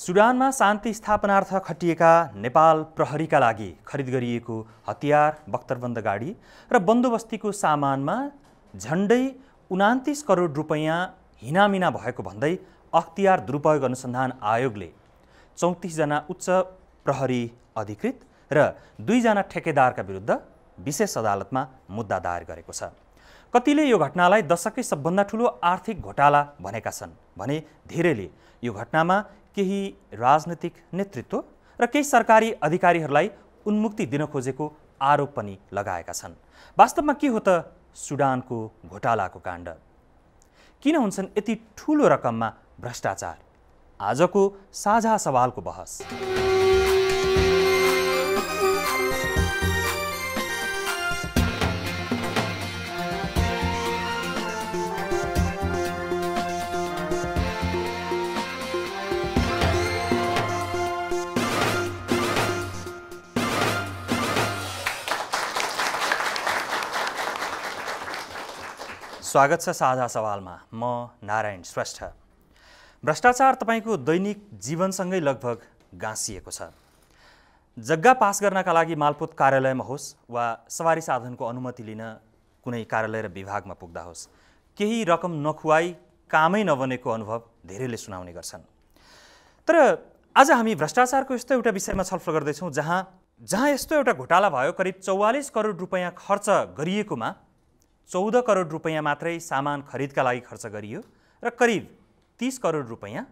सुडानमा शान्ति स्थापनार्थ खटिएका नेपाल प्रहरीका लागि खरिद गरिएको हतियार बख्तरबन्द गाडी र बन्दोबस्तीको सामानमा झन्डै उनातिस करोड रुपैयाँ हिनामिना भएको भन्दै अख्तियार दुरुपयोग अनुसन्धान आयोगले चौतिसजना उच्च प्रहरी अधिकृत र दुईजना ठेकेदारका विरुद्ध विशेष अदालतमा मुद्दा दायर गरेको छ कतिले यो घटनालाई दशकै सबभन्दा ठुलो आर्थिक घोटाला भनेका छन् भने धेरैले यो घटनामा केही राजनैतिक नेतृत्व र केही सरकारी अधिकारीहरूलाई उन्मुक्ति दिन खोजेको आरोप पनि लगाएका छन् वास्तवमा के हो त सुडानको घोटालाको काण्ड किन हुन्छन् यति ठुलो रकममा भ्रष्टाचार आजको साझा सवालको बहस स्वागत छ साझा सवालमा म नारायण श्रेष्ठ भ्रष्टाचार तपाईँको दैनिक जीवनसँगै लगभग गाँसिएको छ जग्गा पास गर्नका लागि मालपोत कार्यालयमा होस् वा सवारी साधनको अनुमति लिन कुनै कार्यालय र विभागमा पुग्दा होस् केही रकम नखुवाई कामै नबनेको अनुभव धेरैले सुनाउने गर्छन् तर आज हामी भ्रष्टाचारको यस्तो एउटा विषयमा छलफल गर्दैछौँ जहाँ जहाँ यस्तो एउटा घोटाला भयो करिब चौवालिस करोड रुपियाँ खर्च गरिएकोमा चौध करोड रुपियाँ मात्रै सामान खरिदका लागि खर्च गरियो र करिब तिस करोड रुपियाँ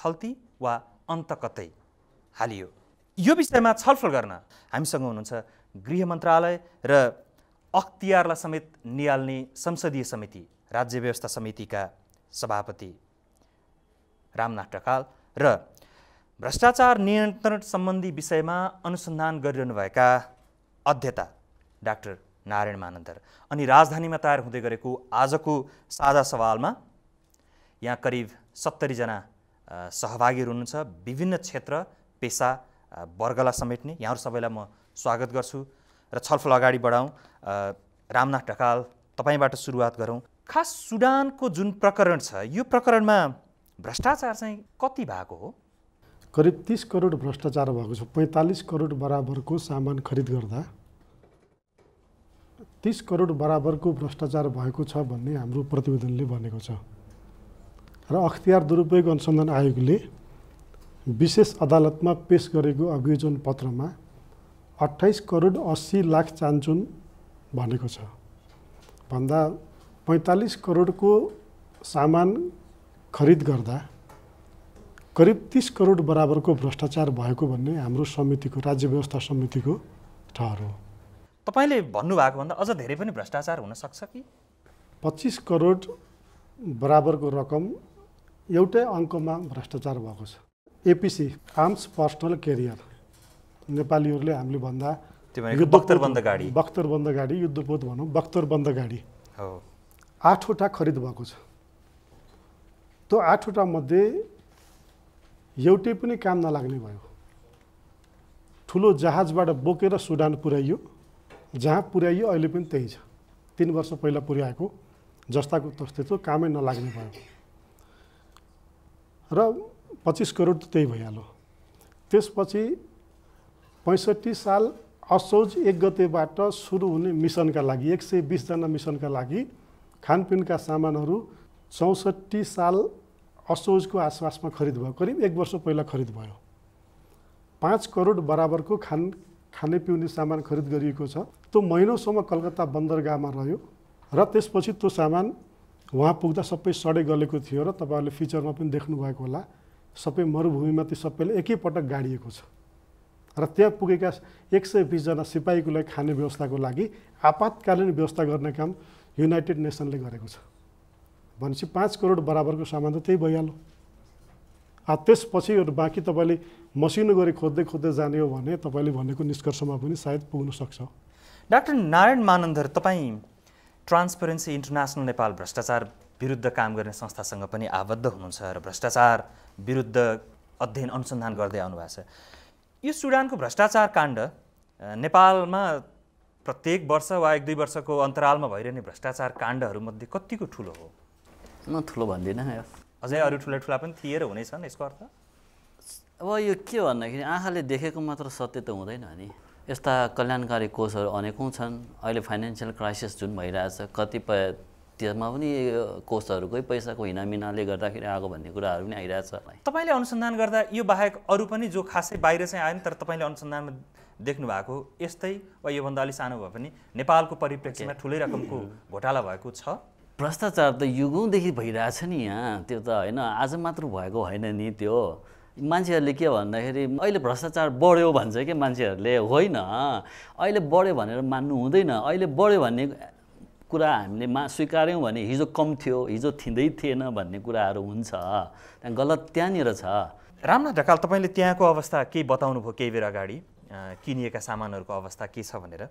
खल्ती वा अन्त कतै हालियो यो विषयमा छलफल गर्न हामीसँग हुनुहुन्छ गृह मन्त्रालय र अख्तियारलाई समेत निहाल्ने संसदीय समिति राज्य व्यवस्था समितिका सभापति रामनाथ ढकाल र भ्रष्टाचार नियन्त्रण सम्बन्धी विषयमा अनुसन्धान गरिरहनुभएका अध्यता डाक्टर नारायण मानन्दर अनि राजधानीमा तयार हुँदै गरेको आजको साझा सवालमा यहाँ करिब सत्तरीजना सहभागीहरू हुनुहुन्छ विभिन्न क्षेत्र पेसा वर्गलाई समेट्ने यहाँहरू सबैलाई म स्वागत गर्छु र छलफल अगाडि बढाउँ रामनाथ ढकाल तपाईँबाट सुरुवात गरौँ खास सुडानको जुन प्रकरण छ यो प्रकरणमा भ्रष्टाचार चाहिँ कति भएको हो करिब तिस करोड भ्रष्टाचार भएको छ पैँतालिस करोड बराबरको सामान खरिद गर्दा तिस करोड बराबरको भ्रष्टाचार भएको छ भन्ने हाम्रो प्रतिवेदनले भनेको छ र अख्तियार दुरुपयोग अनुसन्धान आयोगले विशेष अदालतमा पेस गरेको अभियोजन पत्रमा अट्ठाइस करोड अस्सी लाख चान्चुन भनेको छ भन्दा पैँतालिस करोडको सामान खरिद गर्दा करिब तिस करोड बराबरको भ्रष्टाचार भएको भन्ने हाम्रो समितिको राज्य व्यवस्था समितिको ठहर हो तपाईँले भन्नुभएको भन्दा अझ धेरै पनि भ्रष्टाचार हुनसक्छ कि पच्चिस करोड बराबरको रकम एउटै अङ्कमा भ्रष्टाचार भएको छ एपिसी आर्म्स पर्सनल केरियर नेपालीहरूले हामीले भन्दा बख्तरबन्द गाडी बख्तरबन्द गाडी युद्धपोत भनौँ बख्तरबन्द गाडी आठवटा खरिद भएको छ त्यो आठवटा मध्ये एउटै पनि काम नलाग्ने भयो ठुलो जहाजबाट बोकेर सुडान पुर्याइयो जहाँ पुर्याइयो अहिले पनि त्यही छ तिन वर्ष पहिला पुर्याएको जस्ताको तस्तै थियो कामै नलाग्ने भयो र पच्चिस करोड त त्यही भइहाल्यो त्यसपछि पैँसठी साल असोज एक गतेबाट सुरु हुने मिसनका लागि एक सय बिसजना मिसनका लागि खानपिनका सामानहरू चौसठी साल असोजको आसपासमा खरिद भयो करिब एक वर्ष पहिला खरिद भयो पाँच करोड बराबरको खान खाने पिउने सामान खरिद गरिएको छ त्यो महिनौसम्म कलकत्ता बन्दरगाहमा रह्यो र त्यसपछि त्यो सामान उहाँ पुग्दा सबै सडे गलेको थियो र तपाईँहरूले फिचरमा पनि देख्नुभएको होला सबै मरुभूमिमा त्यो सबैले एकैपटक गाडिएको छ र त्यहाँ पुगेका एक सय बिसजना सिपाहीको खाने व्यवस्थाको लागि आपतकालीन व्यवस्था गर्ने काम युनाइटेड नेसनले गरेको छ भनेपछि पाँच करोड बराबरको सामान त त्यही भइहाल्यो त्यसपछि बाँकी तपाईँले मसिनो गरी खोज्दै खोज्दै जाने हो भने तपाईँले भनेको निष्कर्षमा पनि सायद पुग्न सक्छ डाक्टर नारायण मानन्दर तपाईँ ट्रान्सपेरेन्सी इन्टरनेसनल नेपाल भ्रष्टाचार विरुद्ध काम गर्ने संस्थासँग पनि आबद्ध हुनुहुन्छ र भ्रष्टाचार विरुद्ध अध्ययन अनुसन्धान गर्दै आउनुभएको छ यो सुडानको भ्रष्टाचार काण्ड नेपालमा प्रत्येक वर्ष वा एक दुई वर्षको अन्तरालमा भइरहने भ्रष्टाचार काण्डहरूमध्ये कतिको ठुलो हो म ठुलो भन्दिनँ अझै अरू ठुला ठुला पनि थिए र हुनेछन् यसको अर्थ अब यो के भन्दाखेरि आँखाले देखेको मात्र सत्य त हुँदैन नि यस्ता कल्याणकारी कोषहरू अनेकौँ छन् अहिले फाइनेन्सियल क्राइसिस जुन भइरहेछ कतिपय त्यसमा पनि कोषहरूकै पैसाको हिनामिनाले गर्दाखेरि आएको भन्ने कुराहरू पनि आइरहेछ तपाईँले अनुसन्धान गर्दा यो बाहेक अरू पनि जो खासै बाहिर चाहिँ आयो नि तर तपाईँले अनुसन्धानमा देख्नु भएको यस्तै वा योभन्दा अलिक सानो भए पनि नेपालको परिप्रेक्ष्यमा ठुलै रकमको घोटाला भएको छ भ्रष्टाचार त युगौँदेखि भइरहेछ नि यहाँ त्यो त होइन आज मात्र भएको होइन नि त्यो मान्छेहरूले के भन्दाखेरि अहिले भ्रष्टाचार बढ्यो भन्छ क्या मान्छेहरूले होइन अहिले बढ्यो भनेर मान्नु हुँदैन अहिले बढ्यो भन्ने कुरा हामीले मा स्वीकार्यौँ भने हिजो कम थियो हिजो थिँदै थिएन भन्ने कुराहरू हुन्छ त्यहाँ गलत त्यहाँनिर छ रामनाथ ढकाल तपाईँले त्यहाँको अवस्था केही बताउनुभयो केही बेर अगाडि किनिएका सामानहरूको अवस्था के छ भनेर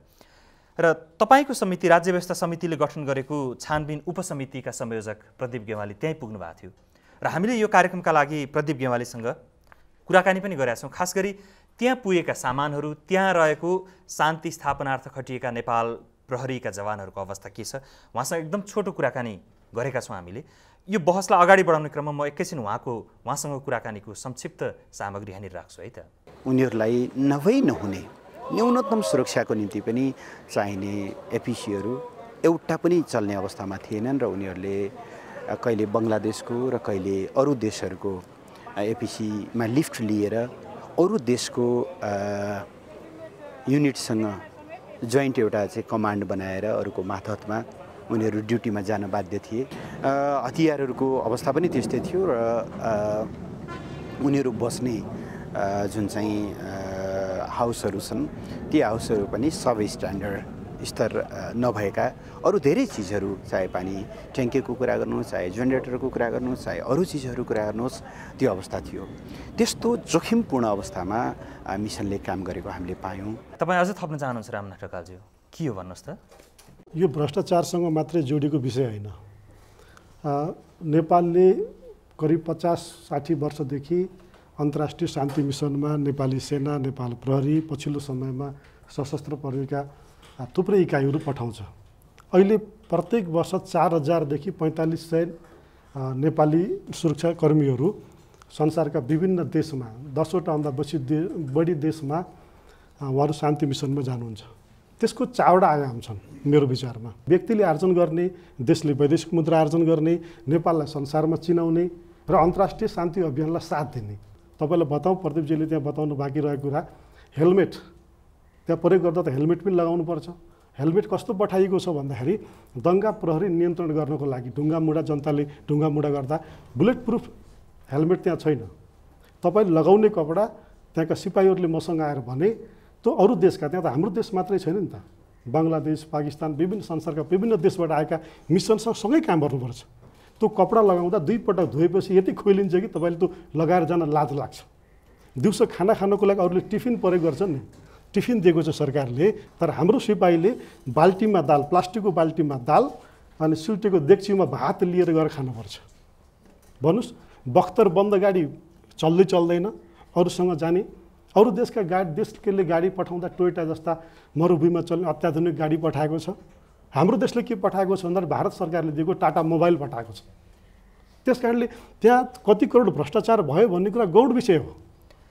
र तपाईँको समिति राज्य व्यवस्था समितिले गठन गरेको छानबिन उपसमितिका संयोजक प्रदीप गेवाली त्यहीँ पुग्नु भएको थियो र हामीले यो कार्यक्रमका लागि प्रदीप गेवालीसँग कुराकानी पनि गरेका छौँ खास गरी त्यहाँ पुगेका सामानहरू त्यहाँ रहेको शान्ति स्थापनार्थ खटिएका नेपाल प्रहरीका जवानहरूको अवस्था के छ उहाँसँग एकदम छोटो कुराकानी गरेका छौँ हामीले यो बहसलाई अगाडि बढाउने क्रममा म एकैछिन उहाँको उहाँसँग कुराकानीको संक्षिप्त सामग्री यहाँनिर राख्छु है त उनीहरूलाई नभई नहुने न्यूनतम सुरक्षाको निम्ति पनि चाहिने एपिसीहरू एउटा पनि चल्ने अवस्थामा थिएनन् र उनीहरूले कहिले बङ्गलादेशको र कहिले अरू देशहरूको एपिसीमा लिफ्ट लिएर अरू देशको युनिटसँग जोइन्ट एउटा चाहिँ कमान्ड बनाएर अरूको माथतमा उनीहरू ड्युटीमा जान बाध्य थिए हतियारहरूको अवस्था पनि त्यस्तै थियो र उनीहरू बस्ने जुन चाहिँ हाउसहरू छन् ती हाउसहरू पनि सब स्ट्यान्डर्ड स्तर नभएका अरू धेरै चिजहरू चाहे पानी ट्याङ्कीको कुरा गर्नुहोस् चाहे जेनेरेटरको कुरा गर्नुहोस् चाहे अरू चिजहरू कुरा गर्नुहोस् त्यो अवस्था थियो त्यस्तो जोखिमपूर्ण अवस्थामा मिसनले काम गरेको हामीले पायौँ तपाईँ अझै थप्न चाहनुहुन्छ रामनाथ ढकालज्यू के हो भन्नुहोस् त यो भ्रष्टाचारसँग मात्रै जोडिएको विषय होइन नेपालले करिब पचास साठी वर्षदेखि अन्तर्राष्ट्रिय शान्ति मिसनमा नेपाली सेना नेपाल प्रहरी पछिल्लो समयमा सशस्त्र प्रहरीका थुप्रै इकाइहरू पठाउँछ अहिले प्रत्येक वर्ष चार हजारदेखि पैँतालिस सय नेपाली सुरक्षाकर्मीहरू संसारका विभिन्न देशमा दसवटाभन्दा बेसी दे बढी देशमा उहाँहरू शान्ति मिसनमा जानुहुन्छ त्यसको चारवटा आयाम छन् मेरो विचारमा व्यक्तिले आर्जन गर्ने देशले वैदेशिक मुद्रा आर्जन गर्ने नेपाललाई संसारमा चिनाउने र अन्तर्राष्ट्रिय शान्ति अभियानलाई साथ दिने तपाईँलाई बताउँ प्रदीपजीले त्यहाँ बताउनु बाँकी रहेको कुरा हेलमेट त्यहाँ प्रयोग गर्दा त हेलमेट पनि पर्छ हेलमेट कस्तो पठाइएको छ भन्दाखेरि दङ्गा प्रहरी नियन्त्रण गर्नको लागि ढुङ्गा मुढा जनताले ढुङ्गा मुढा गर्दा बुलेट प्रुफ हेलमेट त्यहाँ छैन तपाईँ लगाउने कपडा त्यहाँका सिपाहीहरूले मसँग आएर भने त्यो अरू देशका त्यहाँ त हाम्रो देश मात्रै छैन नि त बङ्गलादेश पाकिस्तान विभिन्न संसारका विभिन्न देशबाट आएका मिसनसँग सँगै काम गर्नुपर्छ त्यो कपडा लगाउँदा दुईपटक धोएपछि यति खोइलिन्छ कि तपाईँले त्यो लगाएर जान लाज लाग्छ दिउँसो खाना खानको लागि अरूले टिफिन प्रयोग गर्छन् नि टिफिन दिएको छ सरकारले तर हाम्रो सिपाहीले बाल्टीमा दाल प्लास्टिकको बाल्टीमा दाल अनि सुल्टेको डेक्चीमा भात लिएर गएर खानुपर्छ भन्नुहोस् बख्तर बन्द गाडी चल्दै चल्दैन अरूसँग जाने अरू देशका गाडी देशले गाडी पठाउँदा टोयटा जस्ता मरुभूमिमा चल्ने अत्याधुनिक गाडी पठाएको छ हाम्रो देशले के पठाएको छ भन्दा भारत सरकारले दिएको टाटा मोबाइल पठाएको छ त्यस कारणले त्यहाँ कति करोड भ्रष्टाचार भयो भन्ने कुरा गौड विषय हो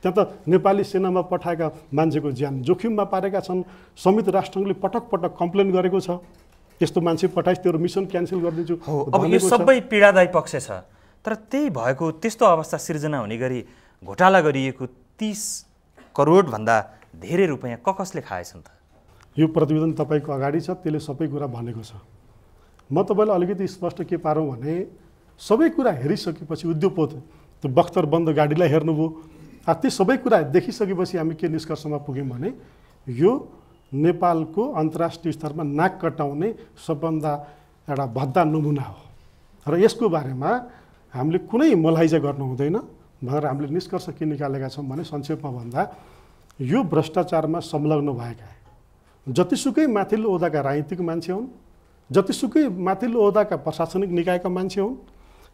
त्यहाँ त नेपाली सेनामा पठाएका मान्छेको ज्यान जोखिममा पारेका छन् संयुक्त राष्ट्रले पटक पटक कम्प्लेन गरेको छ त्यस्तो मान्छे पठाइस् तेरो मिसन क्यान्सल गरिदिन्छु हो अब यो सबै पीडादायी पक्ष छ तर त्यही भएको त्यस्तो अवस्था सिर्जना हुने गरी घोटाला गरिएको तिस करोडभन्दा धेरै रुपियाँ क कसले खाएछन् त यो प्रतिवेदन तपाईँको अगाडि छ त्यसले सबै कुरा भनेको छ म तपाईँलाई अलिकति स्पष्ट के पारौँ भने सबै कुरा हेरिसकेपछि उद्योगपोत त्यो बख्तर बन्द गाडीलाई हेर्नुभयो त्यो सबै कुरा देखिसकेपछि हामी के निष्कर्षमा पुग्यौँ भने यो नेपालको अन्तर्राष्ट्रिय स्तरमा नाक कटाउने सबभन्दा एउटा भद्दा नमुना हो र यसको बारेमा हामीले कुनै मलाइजा गर्नु हुँदैन भनेर हामीले निष्कर्ष के निकालेका छौँ भने संक्षेपमा भन्दा यो भ्रष्टाचारमा संलग्न भएका जतिसुकै माथिल्लो ओहदाका राजनीतिक मान्छे हुन् जतिसुकै माथिल्लो ओहदाका प्रशासनिक निकायका मान्छे हुन्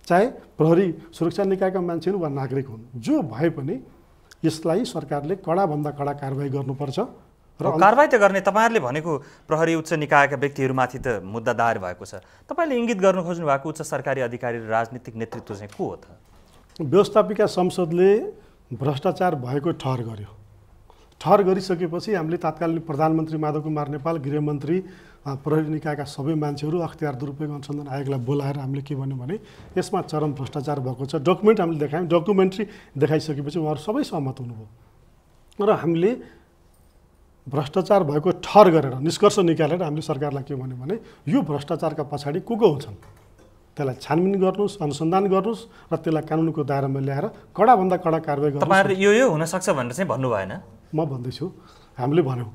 चाहे प्रहरी सुरक्षा निकायका मान्छे हुन् वा नागरिक हुन् जो भए पनि यसलाई सरकारले कडाभन्दा कडा कारवाही गर्नुपर्छ र कारवाही त गर्ने तपाईँहरूले भनेको प्रहरी उच्च निकायका व्यक्तिहरूमाथि त मुद्दा दायर भएको छ तपाईँले इङ्गित गर्नु खोज्नु भएको उच्च सरकारी अधिकारी र राजनीतिक नेतृत्व चाहिँ को हो त व्यवस्थापिका संसदले भ्रष्टाचार भएको ठहर गर्यो ठहर गरिसकेपछि हामीले तात्कालीन प्रधानमन्त्री माधव कुमार नेपाल गृहमन्त्री प्रहरी निकायका सबै मान्छेहरू अख्तियार दुरुपयोग अनुसन्धान आयोगलाई बोलाएर हामीले के भन्यौँ भने यसमा चरम भ्रष्टाचार भएको छ डकुमेन्ट हामीले देखायौँ डकुमेन्ट्री देखाइसकेपछि उहाँहरू सबै सहमत हुनुभयो र हामीले भ्रष्टाचार भएको ठहर गरेर निष्कर्ष निकालेर हामीले सरकारलाई के भन्यो भने यो भ्रष्टाचारका पछाडि को को हुन्छन् त्यसलाई छानबिन गर्नुहोस् अनुसन्धान गर्नुहोस् र त्यसलाई कानुनको दायरामा ल्याएर कडाभन्दा कडा कारवाही गर्नु यो हुनसक्छ भनेर चाहिँ भन्नु भएन म भन्दैछु हामीले भन्यौँ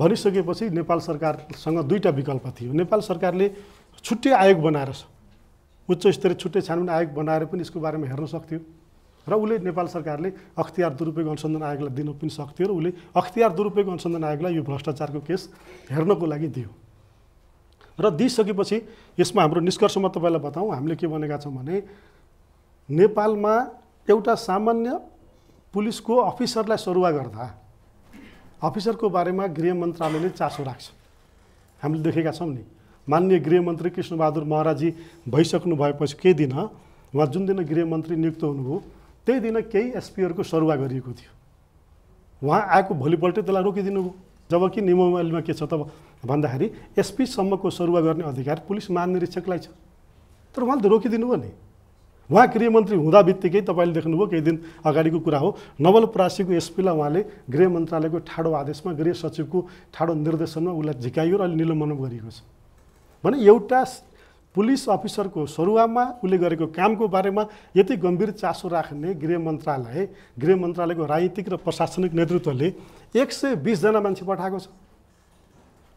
भनिसकेपछि नेपाल सरकारसँग दुईवटा विकल्प थियो नेपाल सरकारले छुट्टै आयोग बनाएर उच्च स्तरीय छुट्टै छानबिन आयोग बनाएर पनि यसको बारेमा हेर्न सक्थ्यो र उसले नेपाल सरकारले अख्तियार दुरुपयोग अनुसन्धान आयोगलाई दिन पनि सक्थ्यो र उसले अख्तियार दुरुपयोग अनुसन्धान आयोगलाई यो भ्रष्टाचारको केस हेर्नको लागि दियो र दिइसकेपछि यसमा हाम्रो निष्कर्षमा तपाईँलाई बताउँ हामीले के भनेका छौँ भने नेपालमा एउटा सामान्य पुलिसको अफिसरलाई सरुवा गर्दा अफिसरको बारेमा गृह मन्त्रालयले चासो राख्छ हामीले देखेका छौँ नि मान्य गृहमन्त्री कृष्णबहादुर महाराजी भइसक्नु भएपछि केही दिन उहाँ जुन दिन गृहमन्त्री नियुक्त हुनुभयो त्यही दिन केही एसपीहरूको सरुवा गरिएको थियो उहाँ आएको भोलिपल्टै त्यसलाई रोकिदिनु भयो जबकि नियमावलीमा के छ त भन्दाखेरि एसपीसम्मको सरुवा गर्ने अधिकार पुलिस महानिरीक्षकलाई छ तर उहाँले त रोकिदिनु नि उहाँ गृहमन्त्री हुँदा बित्तिकै तपाईँले देख्नुभयो केही दिन अगाडिको कुरा हो नवलपरासीको एसपीलाई उहाँले गृह मन्त्रालयको ठाडो आदेशमा गृह सचिवको ठाडो निर्देशनमा उसलाई झिकाइयो र अहिले निलम्बन गरिएको छ भने एउटा पुलिस अफिसरको सरुवामा उसले गरेको कामको बारेमा यति गम्भीर चासो राख्ने गृह मन्त्रालय गृह मन्त्रालयको राजनीतिक र प्रशासनिक नेतृत्वले एक सय बिसजना मान्छे पठाएको छ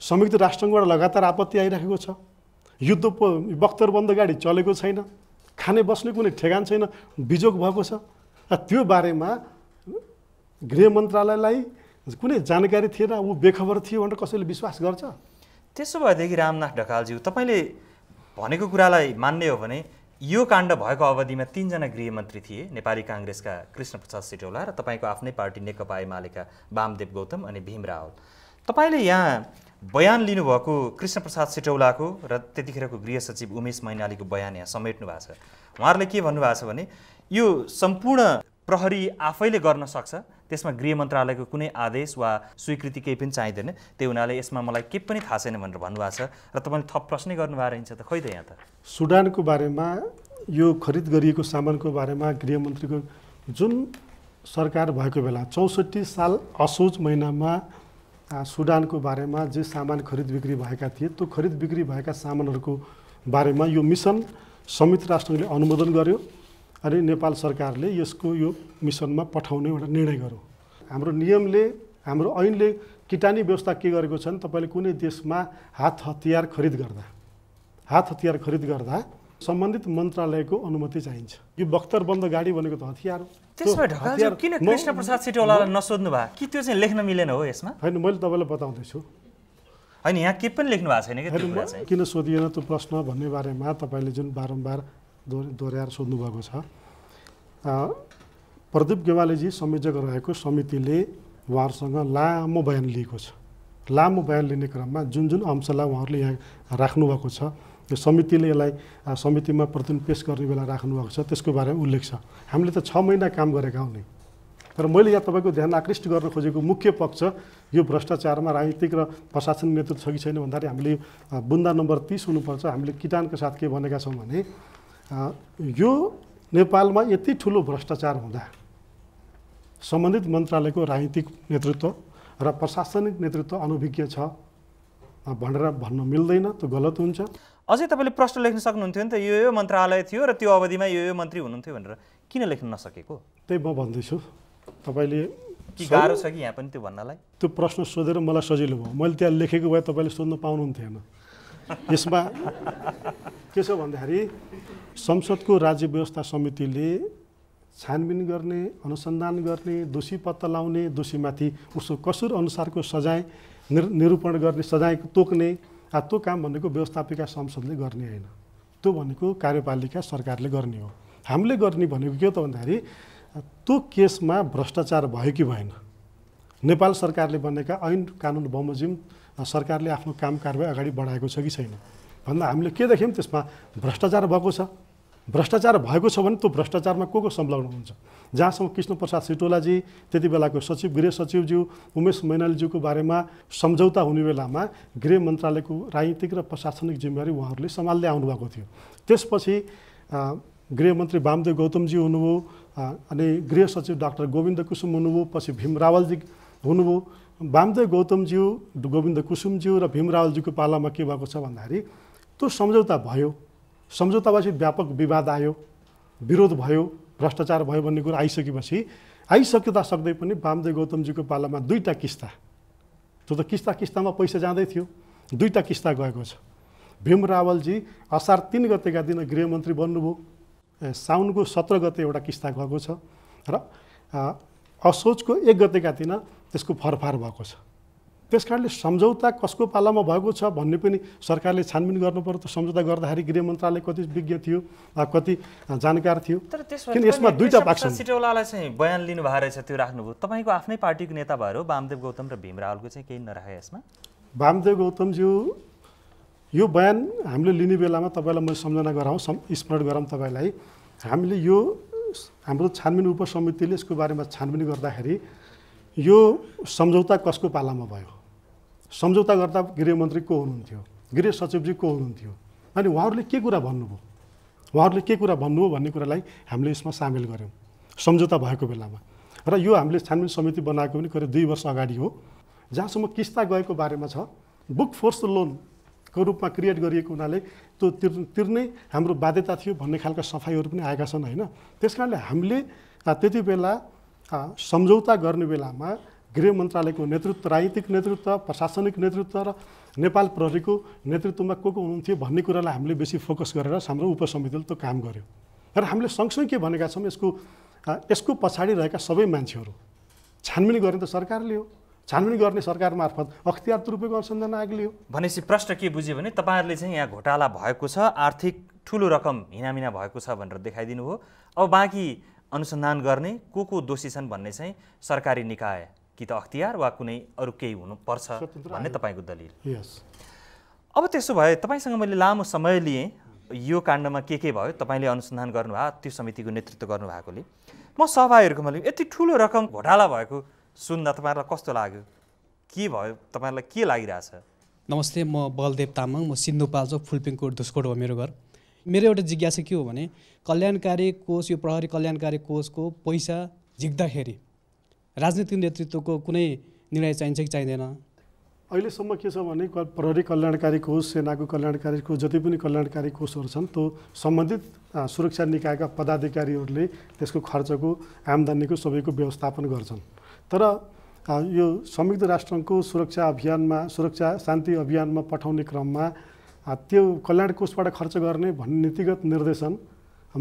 संयुक्त राष्ट्रसङ्घबाट लगातार आपत्ति आइराखेको छ युद्ध बख्तरबन्द गाडी चलेको छैन खाने बस्ने कुनै ठेगान छैन बिजोग भएको छ र त्यो बारेमा गृह मन्त्रालयलाई कुनै जानकारी थिएन ऊ बेखबर थियो भनेर कसैले विश्वास गर्छ त्यसो भएदेखि रामनाथ ढकालज्यू तपाईँले भनेको कुरालाई मान्ने हो भने यो काण्ड भएको अवधिमा तिनजना गृहमन्त्री थिए नेपाली काङ्ग्रेसका कृष्ण प्रसाद सिटौला र तपाईँको आफ्नै पार्टी नेकपा एमालेका वामदेव गौतम अनि भीम रावल तपाईँले यहाँ बयान लिनुभएको कृष्णप्रसाद सिटौलाको र त्यतिखेरको गृह सचिव उमेश मैनालीको बयान यहाँ समेट्नु भएको छ उहाँहरूले के भन्नुभएको छ भने यो सम्पूर्ण प्रहरी आफैले गर्न सक्छ त्यसमा गृह मन्त्रालयको कुनै आदेश वा स्वीकृति केही पनि चाहिँदैन त्यही हुनाले यसमा मलाई केही पनि थाहा छैन भनेर भन्नुभएको छ र तपाईँले थप प्रश्नै गर्नुभएको रहन्छ त खै त यहाँ त सुडानको बारेमा यो खरिद गरिएको सामानको बारेमा गृहमन्त्रीको जुन सरकार भएको बेला चौसठी साल असोज महिनामा सुडानको बारेमा जे सामान खरिद बिक्री भएका थिए त्यो खरिद बिक्री भएका सामानहरूको बारेमा यो मिसन संयुक्त राष्ट्रले अनुमोदन गर्यो अनि नेपाल सरकारले यसको यो मिसनमा पठाउने एउटा निर्णय गर्यो हाम्रो नियमले हाम्रो ऐनले किटानी व्यवस्था के गरेको छन् तपाईँले कुनै देशमा हात हतियार खरिद गर्दा हात हतियार खरिद गर्दा सम्बन्धित मन्त्रालयको अनुमति चाहिन्छ यो बख्तर बन्द गाडी भनेको त हतियार हो किन कृष्ण सिटौलालाई नसोध्नु कि त्यो चाहिँ लेख्न मिलेन हो यसमा होइन मैले तपाईँलाई बताउँदैछु होइन यहाँ के पनि लेख्नु भएको छैन किन सोधिएन त्यो प्रश्न भन्ने बारेमा तपाईँले जुन बारम्बार दोहोऱ्याएर सोध्नुभएको छ प्रदीप गेवालीजी संयोजक रहेको समितिले उहाँहरूसँग लामो बयान लिएको छ लामो बयान लिने क्रममा जुन जुन अंशलाई उहाँहरूले यहाँ राख्नुभएको छ यो समितिले यसलाई समितिमा प्रतिदिन पेस गर्ने बेला राख्नुभएको छ त्यसको बारेमा उल्लेख छ हामीले त छ महिना काम गरेका हौ नि तर मैले यहाँ तपाईँको ध्यान आकृष्ट गर्न खोजेको मुख्य पक्ष यो भ्रष्टाचारमा राजनीतिक र प्रशासन नेतृत्व छ कि छैन भन्दाखेरि हामीले बुन्दा नम्बर तिस हुनुपर्छ हामीले किटानको साथ के भनेका छौँ भने यो नेपालमा यति ठुलो भ्रष्टाचार हुँदा सम्बन्धित मन्त्रालयको राजनीतिक नेतृत्व र प्रशासनिक नेतृत्व अनुभिज्ञ छ भनेर भन्न मिल्दैन त्यो गलत हुन्छ अझै तपाईँले प्रश्न लेख्न सक्नुहुन्थ्यो नि त यो यो मन्त्रालय थियो र त्यो अवधिमा यो यो मन्त्री हुनुहुन्थ्यो भनेर किन लेख्न नसकेको त्यही म भन्दैछु तपाईँले गाह्रो छ कि यहाँ पनि त्यो भन्नलाई त्यो प्रश्न सोधेर मलाई सजिलो भयो मैले त्यहाँ लेखेको भए तपाईँले सोध्न पाउनुहुन्थेन यसमा के छ भन्दाखेरि संसदको राज्य व्यवस्था समितिले छानबिन गर्ने अनुसन्धान गर्ने दोषी पत्ता लाउने दोषीमाथि उसको कसुर अनुसारको सजाय निरूपण गर्ने सजाय तोक्ने त्यो काम भनेको व्यवस्थापिका संसदले गर्ने होइन त्यो भनेको कार्यपालिका सरकारले गर्ने हो हामीले गर्ने भनेको के हो त भन्दाखेरि त्यो केसमा भ्रष्टाचार भयो कि भएन नेपाल सरकारले बनेका ऐन कानुन बमोजिम सरकारले आफ्नो काम कारवाही अगाडि बढाएको छ कि छैन भन्दा हामीले के देख्यौँ त्यसमा भ्रष्टाचार भएको छ भ्रष्टाचार भएको छ भने त्यो भ्रष्टाचारमा को को संलग्न हुन्छ जहाँसम्म कृष्ण प्रसाद सिटोलाजी त्यति बेलाको सचिव गृह सचिवज्यू उमेश मैनालीज्यूको बारेमा सम्झौता हुने बेलामा गृह मन्त्रालयको राजनीतिक र प्रशासनिक जिम्मेवारी उहाँहरूले सम्हाल्दै आउनुभएको थियो त्यसपछि गृहमन्त्री वामदेव गौतमजी हुनुभयो अनि गृह सचिव डाक्टर गोविन्द कुसुम हुनुभयो पछि भीम रावलजी हुनुभयो वामदेव गौतमज्यू गोविन्द कुसुमज्यू र भीम रावलजीको पालामा के भएको छ भन्दाखेरि त्यो सम्झौता भयो सम्झौतापछि व्यापक विवाद आयो विरोध भयो भ्रष्टाचार भयो भन्ने कुरा आइसकेपछि आइसक्दा सक्दै पनि वामदेव गौतमजीको पालामा दुईवटा किस्ता त्यो त किस्ता किस्तामा पैसा जाँदै थियो दुईवटा किस्ता गएको छ भीम रावलजी असार तिन गतेका दिन गृहमन्त्री बन्नुभयो साउनको सत्र गते एउटा किस्ता गएको छ र असोजको एक गतेका दिन त्यसको फरफार भएको छ त्यस कारणले सम्झौता कसको पालामा भएको छ भन्ने पनि सरकारले छानबिन पर्यो त सम्झौता गर्दाखेरि गृह मन्त्रालय कति विज्ञ थियो कति जानकार थियो किन यसमा दुईवटा पक्ष सिटौलालाई चाहिँ बयान लिनुभएको रहेछ त्यो राख्नुभयो तपाईँको आफ्नै पार्टीको नेता भएर वामदेव गौतम र भीम रावलको चाहिँ केही नराखे यसमा वामदेव गौतमज्यू यो बयान हामीले लिने बेलामा तपाईँलाई म सम्झना गराउँ स्मरण गराउँ तपाईँलाई हामीले यो हाम्रो छानबिन उपसमितिले यसको बारेमा छानबिन गर्दाखेरि यो सम्झौता कसको पालामा भयो सम्झौता गर्दा गृहमन्त्री को हुनुहुन्थ्यो गृह सचिवजी को हुनुहुन्थ्यो अनि उहाँहरूले के कुरा भन्नुभयो उहाँहरूले के कुरा भन्नुभयो भन्ने कुरालाई हामीले यसमा सामेल गऱ्यौँ सम्झौता भएको बेलामा र यो हामीले छानबिन समिति बनाएको पनि करिब दुई वर्ष अगाडि हो जहाँसम्म किस्ता गएको बारेमा छ बुक फोर्स लोनको रूपमा क्रिएट गरिएको हुनाले त्यो तिर् तिर्ने हाम्रो बाध्यता थियो भन्ने खालका सफाइहरू पनि आएका छन् होइन त्यस कारणले हामीले त्यति बेला सम्झौता गर्ने बेलामा गृह मन्त्रालयको नेतृत्व राजनीतिक नेतृत्व प्रशासनिक नेतृत्व र नेपाल प्रहरीको नेतृत्वमा को को हुनुहुन्थ्यो भन्ने कुरालाई हामीले बेसी फोकस गरेर हाम्रो उपसमितिले त्यो काम गर्यो र हामीले सँगसँगै के भनेका छौँ यसको यसको पछाडि रहेका सबै मान्छेहरू छानबिन गर्ने त सरकारले हो छानबिन गर्ने सरकार मार्फत अख्तियार दुरुपयोग अनुसन्धान आयोगले हो भनेपछि प्रश्न के बुझ्यो भने तपाईँहरूले चाहिँ यहाँ घोटाला भएको छ आर्थिक ठुलो रकम हिनामिना भएको छ भनेर देखाइदिनु हो अब बाँकी अनुसन्धान गर्ने को को दोषी छन् भन्ने चाहिँ सरकारी निकाय कि त अख्तियार वा कुनै अरू केही हुनुपर्छ भन्ने तपाईँको दलिल अब त्यसो भए तपाईँसँग मैले लामो समय लिएँ यो काण्डमा के के भयो तपाईँले अनुसन्धान गर्नुभयो त्यो समितिको नेतृत्व गर्नुभएकोले म सहभागीहरूको मैले यति ठुलो रकम घोटाला भएको सुन्दा तपाईँहरूलाई कस्तो लाग्यो के भयो तपाईँहरूलाई के लागिरहेछ नमस्ते म बलदेव तामाङ म सिन्धुपाल्चो फुलपिङकोट दुस्कोट हो मेरो घर मेरो एउटा जिज्ञासा के हो भने कल्याणकारी कोष यो प्रहरी कल्याणकारी कोषको पैसा झिक्दाखेरि राजनीतिक नेतृत्वको कुनै निर्णय चाहिन्छ कि चाहिँदैन अहिलेसम्म के छ भने प्रहरी कल्याणकारी कोष सेनाको कल्याणकारी कोष जति पनि कल्याणकारी कोषहरू छन् त्यो सम्बन्धित सुरक्षा निकायका पदाधिकारीहरूले त्यसको खर्चको आमदानीको सबैको व्यवस्थापन गर्छन् तर यो संयुक्त राष्ट्रको सुरक्षा अभियानमा सुरक्षा शान्ति अभियानमा पठाउने क्रममा त्यो कल्याण कोषबाट खर्च गर्ने भन्ने नीतिगत निर्देशन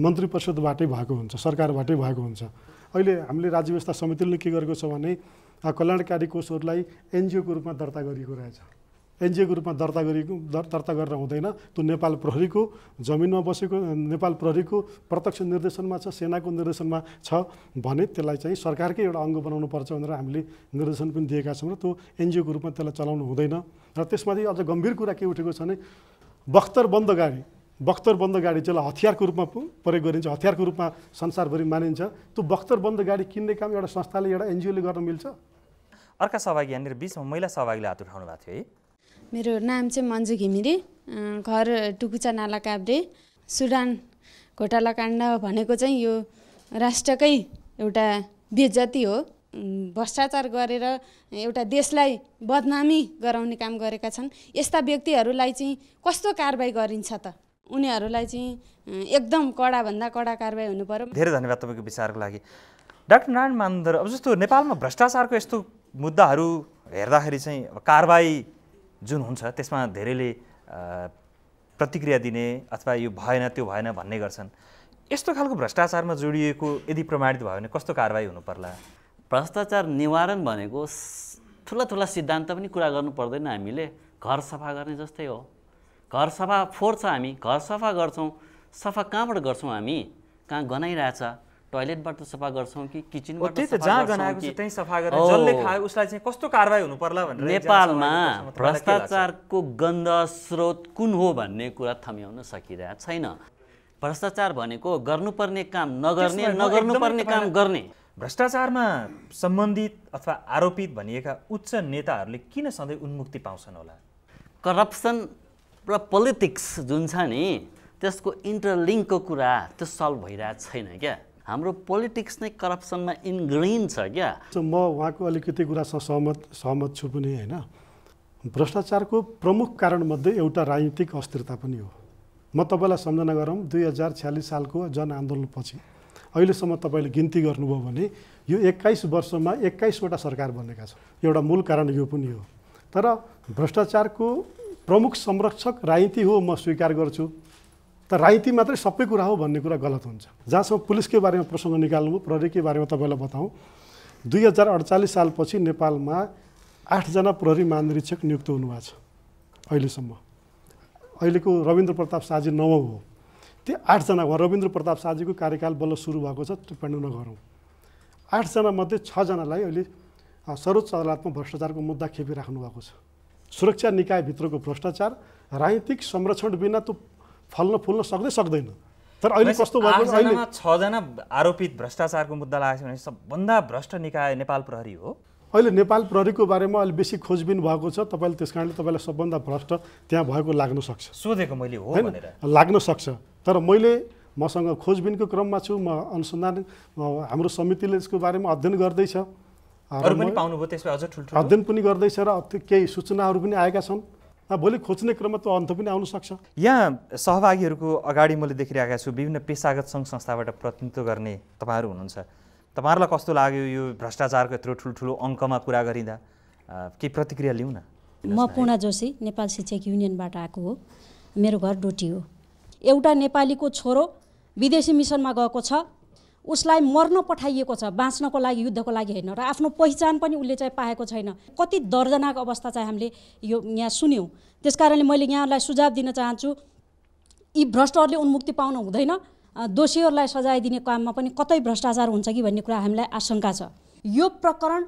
मन्त्री परिषदबाटै भएको हुन्छ सरकारबाटै भएको हुन्छ अहिले हामीले राज्य व्यवस्था समितिले के गरेको छ भने कल्याणकारी कोषहरूलाई एनजिओको रूपमा दर्ता गरिएको रहेछ एनजिओको रूपमा दर्ता गरिएको दर्ता गरेर हुँदैन त्यो नेपाल प्रहरीको जमिनमा बसेको नेपाल प्रहरीको प्रत्यक्ष निर्देशनमा छ सेनाको निर्देशनमा छ भने त्यसलाई चाहिँ सरकारकै एउटा अङ्ग बनाउनु पर्छ भनेर हामीले निर्देशन पनि दिएका छौँ र त्यो एनजिओको रूपमा त्यसलाई चलाउनु हुँदैन र त्यसमाथि अझ गम्भीर कुरा के उठेको छ भने बख्तर बन्द गाडी बख्तर बन्द गाडी चाहिँ हतियारको रूपमा प्रयोग गरिन्छ हतियारको रूपमा संसारभरि मानिन्छ त्यो बख्तर बन्द गाडी किन्ने काम एउटा संस्थाले एउटा एनजिओले गर्न मिल्छ अर्का सहभागी यहाँनिर बिचमा महिला सहभागीले हात उठाउनु भएको थियो है मेरो नाम चाहिँ मन्जु घिमिरे घर टुकुचा नाला काभ्रे सुडान घोटाला काण्ड भनेको चाहिँ यो राष्ट्रकै एउटा बेजती हो भ्रष्टाचार गरेर एउटा देशलाई बदनामी गराउने काम गरेका छन् यस्ता व्यक्तिहरूलाई चाहिँ कस्तो कारवाही गरिन्छ त उनीहरूलाई चाहिँ एकदम कडाभन्दा कडा कारवाही हुनु पऱ्यो धेरै धन्यवाद तपाईँको विचारको लागि डाक्टर नारायण मान्दर अब जस्तो नेपालमा भ्रष्टाचारको यस्तो मुद्दाहरू हेर्दाखेरि चाहिँ अब कारवाही जुन हुन्छ त्यसमा धेरैले प्रतिक्रिया दिने अथवा यो भएन त्यो भएन भन्ने गर्छन् यस्तो खालको भ्रष्टाचारमा जोडिएको यदि प्रमाणित भयो भने कस्तो कारवाही हुनु पर्ला भ्रष्टाचार निवारण भनेको ठुला ठुला सिद्धान्त पनि कुरा गर्नु पर्दैन हामीले घर सफा गर्ने जस्तै हो घर सफा फोहोर छ हामी घर सफा गर्छौँ सफा कहाँबाट गर्छौँ हामी कहाँ गनाइरहेछ टोइलेटबाट सफा गर्छौँ कि किचनबाट कस्तो कारवाही हुनु पर्ला भनेर नेपालमा भ्रष्टाचारको गन्ध स्रोत कुन हो भन्ने कुरा थम्याउन सकिरहेको छैन भ्रष्टाचार भनेको गर्नुपर्ने काम नगर्ने नगर्नुपर्ने काम गर्ने भ्रष्टाचारमा सम्बन्धित अथवा आरोपित भनिएका उच्च नेताहरूले किन सधैँ उन्मुक्ति पाउँछन् होला करप्सन र पोलिटिक्स जुन छ नि त्यसको इन्टरलिङ्कको कुरा त्यो सल्भ भइरहेको छैन क्या हाम्रो पोलिटिक्स नै करप्सनमा इनग्रिन छ क्या म उहाँको अलिकति कुरासँग सहमत सहमत छु पनि होइन भ्रष्टाचारको प्रमुख कारणमध्ये एउटा राजनीतिक अस्थिरता पनि हो म तपाईँलाई सम्झना गरौँ दुई हजार छ्यालिस सालको जनआन्दोलनपछि अहिलेसम्म तपाईँले गिन्ती गर्नुभयो भने यो एक्काइस वर्षमा एक्काइसवटा सरकार बनेका छन् एउटा मूल कारण यो पनि हो तर भ्रष्टाचारको प्रमुख संरक्षक राजनीति हो म स्वीकार गर्छु तर राजनीति मात्रै सबै कुरा हो भन्ने कुरा गलत हुन्छ जहाँसम्म पुलिसकै बारेमा प्रसङ्ग निकाल्नु प्रहरीकै बारेमा तपाईँलाई बताउँ दुई हजार अडचालिस सालपछि नेपालमा आठजना प्रहरी महानिरीक्षक नियुक्त हुनुभएको छ अहिलेसम्म अहिलेको रविन्द्र प्रताप साजी नवौँ हो त्यो आठजना उहाँ रविन्द्र प्रताप साजीको कार्यकाल बल्ल सुरु भएको छ टिप्पणी नगरौँ आठजना मध्ये छजनालाई अहिले सर्वोच्च अदालतमा भ्रष्टाचारको मुद्दा खेपिराख्नु भएको छ सुरक्षा निकायभित्रको भ्रष्टाचार राजनीतिक संरक्षण बिना त फल्न फुल्न सक्दै सक्दैन तर अहिले कस्तो भएको छजना आरोपित भ्रष्टाचारको मुद्दा लागेको भने सबभन्दा भ्रष्ट निकाय नेपाल प्रहरी हो अहिले नेपाल प्रहरीको बारेमा अहिले बेसी खोजबिन भएको छ तपाईँले त्यस कारणले तपाईँलाई सबभन्दा भ्रष्ट त्यहाँ भएको लाग्न सक्छ सोधेको मैले हो लाग्न सक्छ तर मैले मसँग खोजबिनको क्रममा छु म अनुसन्धान हाम्रो समितिले यसको बारेमा अध्ययन गर्दैछ अझ ठुल्ठुलो अध्ययन पनि गर्दैछ र केही सूचनाहरू पनि आएका छन् भोलि खोज्ने क्रममा त अन्त पनि आउन सक्छ यहाँ सहभागीहरूको अगाडि मैले देखिरहेको छु विभिन्न पेसागत सङ्घ संस्थाबाट प्रतिनिधित्व गर्ने तपाईँहरू हुनुहुन्छ तपाईँहरूलाई कस्तो लाग्यो यो भ्रष्टाचारको यत्रो ठुल्ठुलो अङ्कमा कुरा गरिँदा केही प्रतिक्रिया लिउँ न म पूर्णा जोशी नेपाल शिक्षक युनियनबाट आएको हो मेरो घर डोटी हो एउटा नेपालीको छोरो विदेशी मिसनमा गएको छ उसलाई मर्न पठाइएको छ बाँच्नको लागि युद्धको लागि होइन र आफ्नो पहिचान पनि उसले चाहिँ पाएको छैन कति दर्जनाको अवस्था चाहिँ हामीले यो यहाँ सुन्यौँ त्यस कारणले मैले यहाँहरूलाई सुझाव दिन चाहन्छु यी भ्रष्टहरूले उन्मुक्ति पाउनु हुँदैन दोषीहरूलाई सजाय दिने काममा पनि कतै भ्रष्टाचार हुन्छ कि भन्ने कुरा हामीलाई आशंका छ यो प्रकरण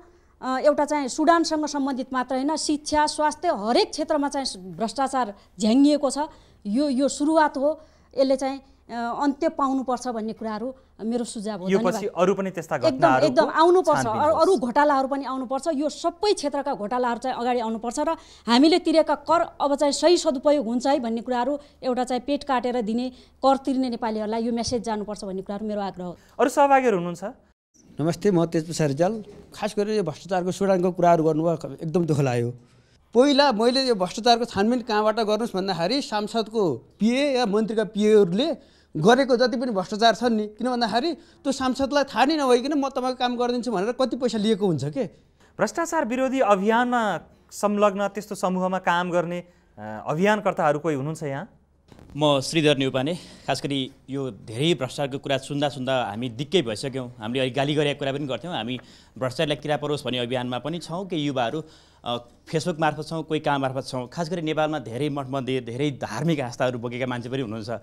एउटा चाहिँ सुडानसँग सम्बन्धित मात्र होइन शिक्षा स्वास्थ्य हरेक क्षेत्रमा चाहिँ भ्रष्टाचार झ्याङ्गिएको छ यो यो सुरुवात हो यसले चाहिँ अन्त्य पाउनुपर्छ भन्ने कुराहरू मेरो सुझाव हो अरू पनि त्यस्ता एकदम एकदम आउनुपर्छ अरू घोटालाहरू पनि आउनुपर्छ यो सबै क्षेत्रका घोटालाहरू चाहिँ अगाडि आउनुपर्छ र हामीले तिरेका कर अब चाहिँ सही सदुपयोग हुन्छ है भन्ने कुराहरू एउटा चाहिँ पेट काटेर दिने कर तिर्ने नेपालीहरूलाई यो मेसेज जानुपर्छ भन्ने कुराहरू मेरो आग्रह हो अरू सहभागीहरू हुनुहुन्छ नमस्ते म तेजप्रसाद रिजाल खास गरेर यो भ्रष्टाचारको सुडानको कुराहरू गर्नुभयो एकदम दुःख लाग्यो पहिला मैले यो भ्रष्टाचारको छानबिन कहाँबाट गर्नुहोस् भन्दाखेरि सांसदको पिए या मन्त्रीका पिएहरूले गरेको जति पनि भ्रष्टाचार छन् नि किन भन्दाखेरि त्यो सांसदलाई थाहा नै नभइकन म तपाईँको काम गरिदिन्छु भनेर कति पैसा लिएको हुन्छ के भ्रष्टाचार विरोधी अभियानमा संलग्न त्यस्तो समूहमा काम गर्ने अभियानकर्ताहरू कोही हुनुहुन्छ यहाँ म श्रीधर न्युपाने खास गरी यो धेरै भ्रष्टाचारको कुरा सुन्दा सुन्दा हामी दिक्कै भइसक्यौँ हामीले अहिले गाली गरेको कुरा पनि गर्थ्यौँ हामी भ्रष्टाचारलाई किरा परोस् भन्ने अभियानमा पनि छौँ केही युवाहरू फेसबुक मार्फत छौँ कोही कहाँ मार्फत छौँ खास गरी नेपालमा धेरै मठ मन्दिर धेरै धार्मिक आस्थाहरू बोकेका मान्छे पनि हुनुहुन्छ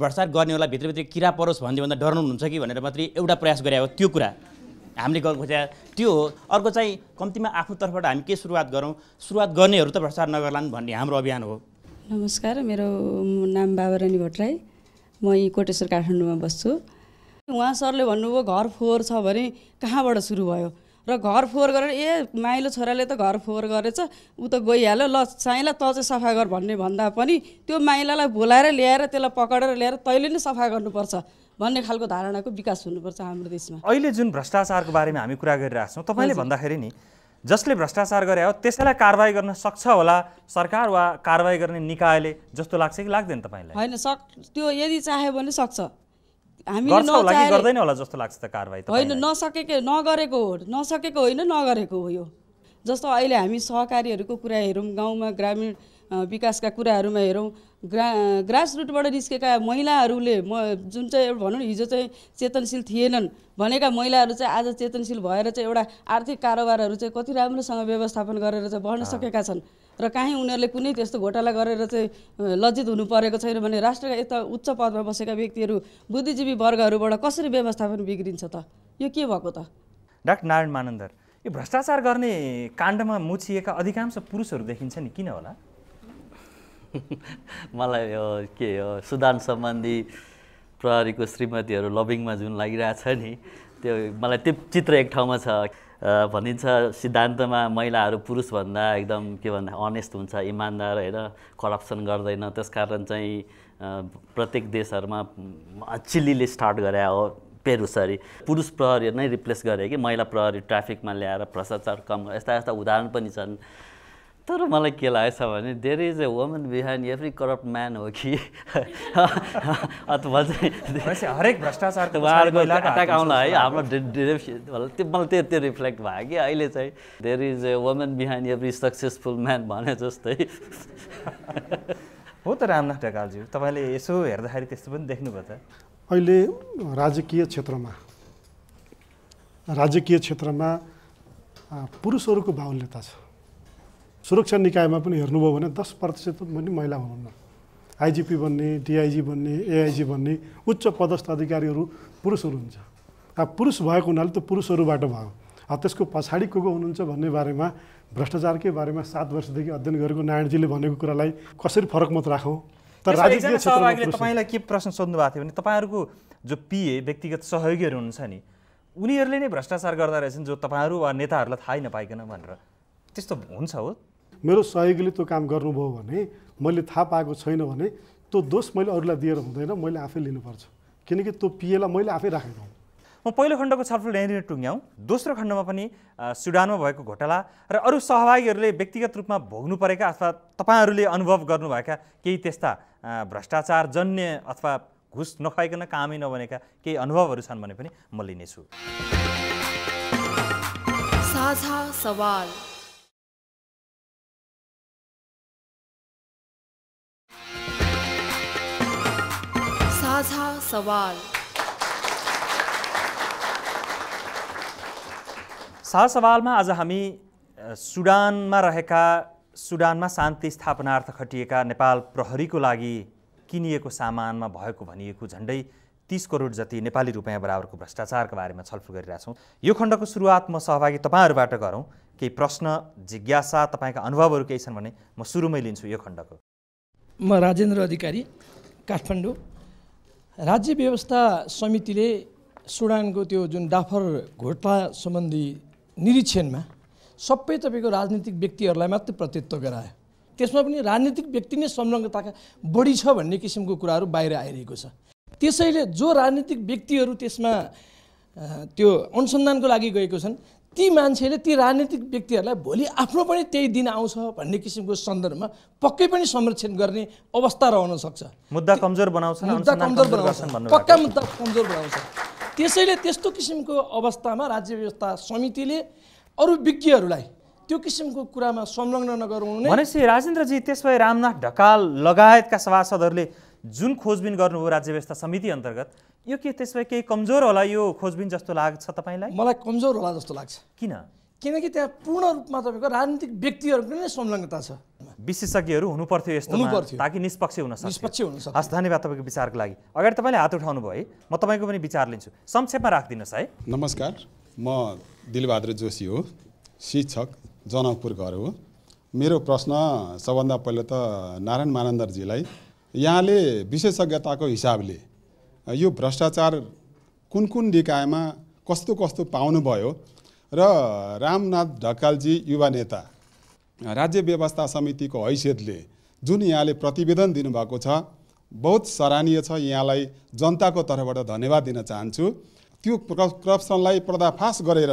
भ्रष्टाचार गर्नेहरूलाई भित्रभित्र किरा परोस् भन्दै भन्दा डराउनुहुन्छ कि भनेर मात्रै एउटा प्रयास गरे हो त्यो कुरा हामीले गर्नु खोजे त्यो हो अर्को चाहिँ कम्तीमा आफ्नोतर्फबाट हामी के सुरुवात गरौँ सुरुवात गर्नेहरू त भ्रष्टाचार नगर्लान् भन्ने हाम्रो अभियान हो नमस्कार मेरो नाम बाबारानी भट्टराई म यहीँ कोटेश्वर काठमाडौँमा बस्छु उहाँ सरले भन्नुभयो घर फोहोर छ भने कहाँबाट सुरु भयो र घर फोहोर गरेर ए माइलो छोराले त घर फोहोर गरेछ ऊ त गइहाल्यो ल साइला त चाहिँ सफा गर भन्ने भन्दा पनि त्यो माइलालाई भोलाएर ल्याएर त्यसलाई पक्रेर ल्याएर तैँले नै सफा गर्नुपर्छ भन्ने खालको धारणाको विकास हुनुपर्छ हाम्रो देशमा अहिले जुन भ्रष्टाचारको बारेमा हामी कुरा गरिरहेको छौँ तपाईँले भन्दाखेरि नि जसले भ्रष्टाचार गरे हो त्यसैलाई कारवाही गर्न सक्छ होला सरकार वा कारवाही गर्ने निकायले जस्तो लाग्छ कि लाग्दैन तपाईँलाई होइन सक त्यो यदि चाह्यो भने सक्छ हामी होला जस्तो लाग्छ त कारवाही होइन नसकेको नगरेको हो नसकेको होइन नगरेको हो यो जस्तो अहिले हामी सहकारीहरूको कुरा हेरौँ गाउँमा ग्रामीण विकासका कुराहरूमा हेरौँ ग्रा ग्रास रुटबाट निस्केका महिलाहरूले म जुन चाहिँ एउटा भनौँ न हिजो चाहिँ चेतनशील थिएनन् भनेका महिलाहरू चाहिँ आज चेतनशील भएर चाहिँ एउटा आर्थिक कारोबारहरू चाहिँ कति राम्रोसँग व्यवस्थापन गरेर चाहिँ बढ्न सकेका छन् र काहीँ उनीहरूले कुनै त्यस्तो घोटाला गरेर चाहिँ लज्जित हुनु परेको छैन भने राष्ट्रका यता उच्च पदमा बसेका व्यक्तिहरू बुद्धिजीवी वर्गहरूबाट कसरी व्यवस्थापन बिग्रिन्छ त यो के भएको त डाक्टर नारायण मानन्दर यो भ्रष्टाचार गर्ने काण्डमा मुछिएका अधिकांश पुरुषहरू देखिन्छ नि किन होला मलाई यो के हो सुदान सम्बन्धी प्रहरीको श्रीमतीहरू लभिङमा जुन लागिरहेछ नि त्यो मलाई त्यो चित्र एक ठाउँमा छ भनिन्छ सिद्धान्तमा महिलाहरू पुरुषभन्दा एकदम के भन्दा अनेस्ट हुन्छ इमान्दार होइन करप्सन गर्दैन त्यस कारण चाहिँ प्रत्येक देशहरूमा चिल्लीले स्टार्ट गरे हो पेरुसरी पुरुष प्रहरी नै रिप्लेस गरे कि महिला प्रहरी ट्राफिकमा ल्याएर भ्रष्टाचार कम यस्ता यस्ता उदाहरण पनि छन् तर मलाई के लागेछ भने there is a woman behind every corrupt man हो कि अथवा चाहिँ हरेक भ्रष्टाचार उहाँहरूको अट्याक आउँला है हाम्रो त्यो मलाई त्यो त्यो रिफ्लेक्ट भयो कि अहिले चाहिँ there is a woman behind every successful man भने जस्तै हो त रामनाथ ढकालज्यू तपाईँले यसो हेर्दाखेरि त्यस्तो पनि देख्नुभयो त अहिले राजकीय क्षेत्रमा राजकीय क्षेत्रमा पुरुषहरूको बाहुल्यता छ सुरक्षा निकायमा पनि हेर्नुभयो भने दस प्रतिशत पनि महिला हुनुहुन्न आइजिपी बन्ने डिआइजी बन्ने एआइजी बन्ने उच्च पदस्थ अधिकारीहरू पुरुषहरू हुन्छ अब पुरुष भएको हुनाले त पुरुषहरूबाट भयो अब त्यसको पछाडि को को हुनुहुन्छ भन्ने बारेमा भ्रष्टाचारकै बारेमा सात वर्षदेखि अध्ययन गरेको नारायणजीले भनेको कुरालाई कसरी फरक मत राखौँ तर राजनीतिक तपाईँलाई के प्रश्न सोध्नु भएको थियो भने तपाईँहरूको जो पिए व्यक्तिगत सहयोगीहरू हुनुहुन्छ नि उनीहरूले नै भ्रष्टाचार गर्दा रहेछन् जो तपाईँहरू वा नेताहरूलाई थाहै नपाइकन भनेर त्यस्तो हुन्छ हो मेरो सहयोगीले त्यो काम गर्नुभयो भने मैले थाहा पाएको छैन भने त्यो दोष मैले अरूलाई दिएर हुँदैन मैले आफै लिनुपर्छ किनकि त्यो पिएलाई मैले आफै राखेको हुँ म पहिलो खण्डको छलफल यहाँनिर टुङ्ग्याउँ दोस्रो खण्डमा पनि सुडानमा भएको घोटाला र अरू सहभागीहरूले व्यक्तिगत रूपमा भोग्नु परेका अथवा तपाईँहरूले अनुभव गर्नुभएका केही त्यस्ता भ्रष्टाचार जन्य अथवा घुस नखाइकन कामै नबनेका केही अनुभवहरू छन् भने पनि म लिनेछु माझा सवाल सार सवालमा आज हामी सुडानमा रहेका सुडानमा शान्ति स्थापनार्थ खटिएका नेपाल प्रहरीको लागि किनिएको सामानमा भएको भनिएको झन्डै तिस करोड जति नेपाली रुपियाँ बराबरको भ्रष्टाचारको बारेमा छलफल गरिरहेछौँ यो खण्डको सुरुवात म सहभागी तपाईँहरूबाट गरौँ केही प्रश्न जिज्ञासा तपाईँका अनुभवहरू केही छन् भने म सुरुमै लिन्छु यो खण्डको म राजेन्द्र अधिकारी काठमाडौँ राज्य व्यवस्था समितिले सुडानको त्यो जुन डाफर घोटाला सम्बन्धी निरीक्षणमा सबै तपाईँको राजनीतिक व्यक्तिहरूलाई मात्र प्रतित्व गरायो त्यसमा पनि राजनीतिक व्यक्ति नै संलग्नताका बढी छ भन्ने किसिमको कुराहरू बाहिर आइरहेको छ त्यसैले जो राजनीतिक व्यक्तिहरू त्यसमा त्यो अनुसन्धानको लागि गएको छन् ती मान्छेले ती राजनीतिक व्यक्तिहरूलाई भोलि आफ्नो पनि त्यही दिन आउँछ भन्ने किसिमको सन्दर्भमा पक्कै पनि संरक्षण गर्ने अवस्था रहन सक्छ मुद्दा कमजोर बनाउँछ मुद्दा कमजोर बनाउँछ पक्का मुद्दा कमजोर बनाउँछ त्यसैले त्यस्तो किसिमको अवस्थामा राज्य व्यवस्था समितिले अरू विज्ञहरूलाई त्यो किसिमको कुरामा संलग्न नगराउनु भनेपछि राजेन्द्रजी त्यस भए रामनाथ ढकाल लगायतका सभासदहरूले जुन खोजबिन गर्नुभयो राज्य व्यवस्था समिति अन्तर्गत यो के त्यसमा केही कमजोर होला यो खोजबिन जस्तो लाग्छ तपाईँलाई मलाई कमजोर होला जस्तो लाग्छ किन किनकि त्यहाँ पूर्ण रूपमा तपाईँको राजनीतिक व्यक्तिहरूको नै संलग्नता छ विशेषज्ञहरू हुनुपर्थ्यो यस्तो ताकि निष्पक्ष हुन सक्छ निष्पक्ष हुन हस् धन्यवाद तपाईँको विचारको लागि अगाडि तपाईँले हात उठाउनु भयो है म तपाईँको पनि विचार लिन्छु संक्षेपमा राखिदिनुहोस् है नमस्कार म दिलबहादुर जोशी हो शिक्षक जनकपुर घर हो मेरो प्रश्न सबभन्दा पहिले त नारायण मानन्दरजीलाई यहाँले विशेषज्ञताको हिसाबले यो भ्रष्टाचार कुन कुन निकायमा कस्तो कस्तो पाउनुभयो र रामनाथ ढकालजी युवा नेता राज्य व्यवस्था समितिको हैसियतले जुन यहाँले प्रतिवेदन दिनुभएको छ बहुत सराहनीय छ यहाँलाई जनताको तर्फबाट धन्यवाद दिन चाहन्छु त्यो करप्सनलाई पर्दाफास गरेर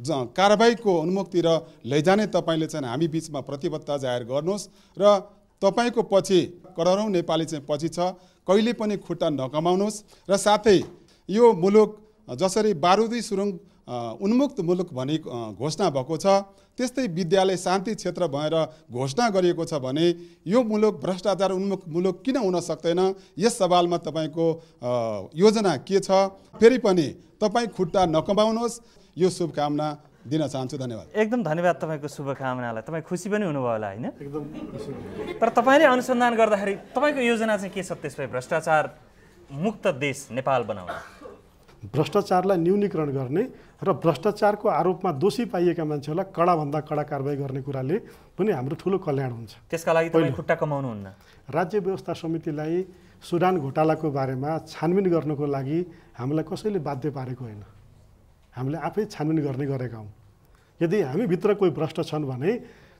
ज कारबाहीको उन्मुखतिर लैजाने तपाईँले चाहिँ हामी बिचमा प्रतिबद्धता जाहेर गर्नुहोस् र तपाईँको पछि करोडौँ नेपाली चाहिँ पछि छ कहिले पनि खुट्टा नकमाउनुहोस् र साथै यो मुलुक जसरी बारुदी सुरुङ उन्मुक्त मुलुक भनी घोषणा भएको छ त्यस्तै विद्यालय शान्ति क्षेत्र भएर घोषणा गरिएको छ भने यो मुलुक भ्रष्टाचार उन्मुख मुलुक किन हुन सक्दैन यस सवालमा तपाईँको योजना के छ फेरि पनि तपाईँ खुट्टा नकमाउनुहोस् यो शुभकामना दिन चाहन्छु धन्यवाद एकदम धन्यवाद तपाईँको शुभकामनालाई तपाईँ खुसी पनि हुनुभयो होला होइन एकदम तर तपाईँले अनुसन्धान गर्दाखेरि तपाईँको योजना चाहिँ के छ भए भ्रष्टाचार मुक्त देश नेपाल बनाउने भ्रष्टाचारलाई न्यूनीकरण गर्ने र भ्रष्टाचारको आरोपमा दोषी पाइएका मान्छेहरूलाई कडाभन्दा कडा कारवाही गर्ने कुराले पनि हाम्रो ठुलो कल्याण हुन्छ त्यसका लागि तपाईँले खुट्टा कमाउनुहुन्न राज्य व्यवस्था समितिलाई सुडान घोटालाको बारेमा छानबिन गर्नुको लागि हामीलाई कसैले बाध्य पारेको होइन हामीले आफै छानबिन गर्ने गरेका हौँ यदि हामीभित्र कोही भ्रष्ट छन् भने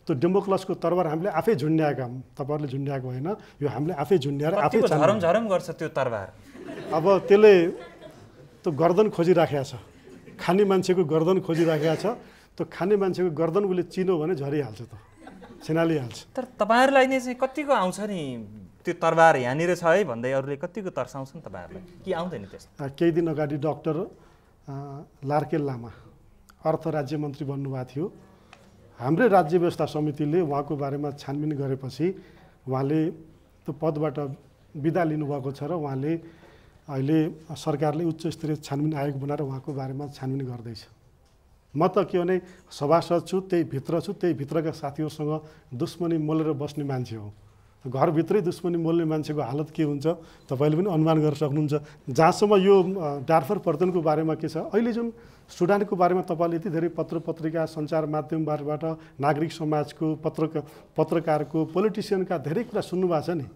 त्यो डेमोक्लसको तरबार हामीले आफै झुन्ड्याएका हौँ तपाईँहरूले झुन्ड्याएको होइन यो हामीले आफै झुन्ड्याएर आफै झरम गर्छ त्यो तरबार अब त्यसले त्यो गर्दन खोजिराखेको छ खाने मान्छेको गर्दन खोजिराखेको छ त्यो खाने मान्छेको गर्दन उसले चिनो भने झरिहाल्छ त छिनालिहाल्छ तर तपाईँहरूलाई नै चाहिँ कतिको आउँछ नि त्यो तरबार यहाँनिर छ है भन्दै अरूले कतिको तर्साउँछन् तपाईँहरूलाई के आउँदैन त्यस्तो केही दिन अगाडि डक्टर लार्के लामा अर्थ राज्य मन्त्री बन्नुभएको थियो हाम्रै राज्य व्यवस्था समितिले उहाँको बारेमा छानबिन गरेपछि उहाँले त्यो पदबाट विदा लिनुभएको छ र उहाँले अहिले सरकारले उच्च स्तरीय छानबिन आयोग बनाएर उहाँको बारेमा छानबिन गर्दैछ म त के भने सभासद छु त्यही भित्र छु त्यही भित्रका साथीहरूसँग दुश्मनी मोलेर बस्ने मान्छे हो घरभित्रै दुश्मनी मोल्ने मान्छेको हालत के हुन्छ तपाईँले पनि अनुमान गर्न सक्नुहुन्छ जहाँसम्म यो डार्फर पर्तनको बारेमा के छ अहिले जुन सुडानको बारेमा तपाईँले यति धेरै पत्र पत्रिका सञ्चार माध्यमबाट नागरिक समाजको पत्रकार पत्रकारको पोलिटिसियनका धेरै कुरा सुन्नुभएको छ नि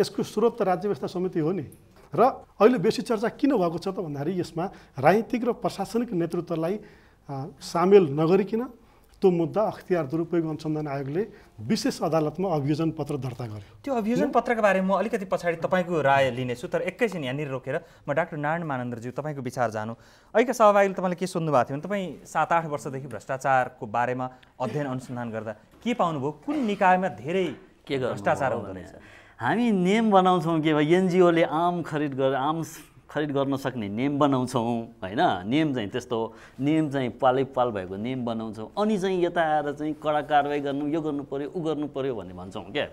यसको स्रोत त राज्य व्यवस्था समिति हो नि र अहिले बेसी चर्चा किन भएको छ त भन्दाखेरि यसमा राजनीतिक र प्रशासनिक नेतृत्वलाई सामेल नगरिकन त्यो मुद्दा अख्तियार दुरुपयोग अनुसन्धान आयोगले विशेष अदालतमा अभियोजन पत्र दर्ता गर्यो त्यो अभियोजन पत्रको बारेमा म अलिकति पछाडि तपाईँको राय लिनेछु तर एकैछिन यहाँनिर रोकेर म डाक्टर नारायण मानन्द्रज्यू तपाईँको विचार जानु अहिलेका सहभागीले तपाईँले के सोध्नु भएको थियो भने तपाईँ सात आठ वर्षदेखि भ्रष्टाचारको बारेमा अध्ययन अनुसन्धान गर्दा के पाउनुभयो कुन निकायमा धेरै के भ्रष्टाचार हुँदो रहेछ हामी नियम बनाउँछौँ के भयो एनजिओले आम खरिद गरेर आम खरिद गर्न सक्ने नियम बनाउँछौँ होइन नियम चाहिँ त्यस्तो नियम चाहिँ पालै पाल भएको नियम बनाउँछौँ अनि चाहिँ यता आएर चाहिँ कडा कारवाही गर्नु यो गर्नु पऱ्यो ऊ गर्नु पऱ्यो भन्ने भन्छौँ क्या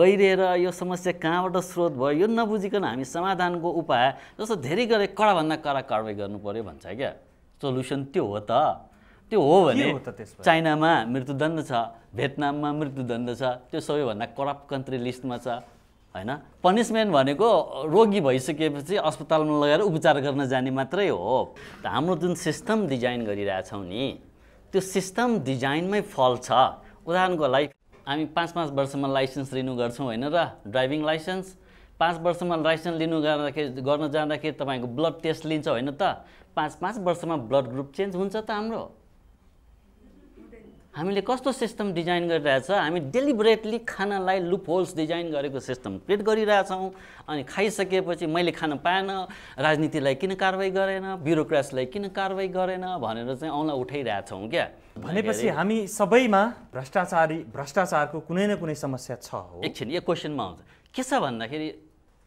गहिरिएर यो समस्या कहाँबाट स्रोत भयो यो नबुझिकन हामी समाधानको उपाय जस्तो धेरै गरे कडाभन्दा कडा कारवाही गर्नु पऱ्यो भन्छ क्या सोल्युसन त्यो हो त त्यो हो भने चाइनामा मृत्युदण्ड छ भियतनाममा मृत्युदण्ड छ त्यो सबैभन्दा करप्ट कन्ट्री लिस्टमा छ होइन पनिसमेन्ट भनेको रोगी भइसकेपछि अस्पतालमा लगेर उपचार गर्न जाने मात्रै हो त हाम्रो जुन सिस्टम डिजाइन गरिरहेछौँ नि त्यो सिस्टम डिजाइनमै फल छ उदाहरणको लागि हामी पाँच पाँच वर्षमा लाइसेन्स लिनु गर्छौँ होइन र ड्राइभिङ लाइसेन्स पाँच वर्षमा लाइसेन्स लिनु गर्दाखेरि गर्न जाँदाखेरि तपाईँको ब्लड टेस्ट लिन्छ होइन त पाँच पाँच वर्षमा ब्लड ग्रुप चेन्ज हुन्छ त हाम्रो हामीले कस्तो सिस्टम डिजाइन गरिरहेछ हामी डेलिबरेटली खानालाई लुप होल्स डिजाइन गरेको सिस्टम क्रिएट गरिरहेछौँ अनि खाइसकेपछि मैले खान पाएन राजनीतिलाई किन कारवाही गरेन ब्युरोक्रासीलाई किन कारवाही गरेन भनेर चाहिँ औँला उठाइरहेछौँ क्या भनेपछि हामी सबैमा भ्रष्टाचारी भ्रष्टाचारको कुनै न कुनै समस्या छ एकछिन यो क्वेसनमा आउँछ के छ भन्दाखेरि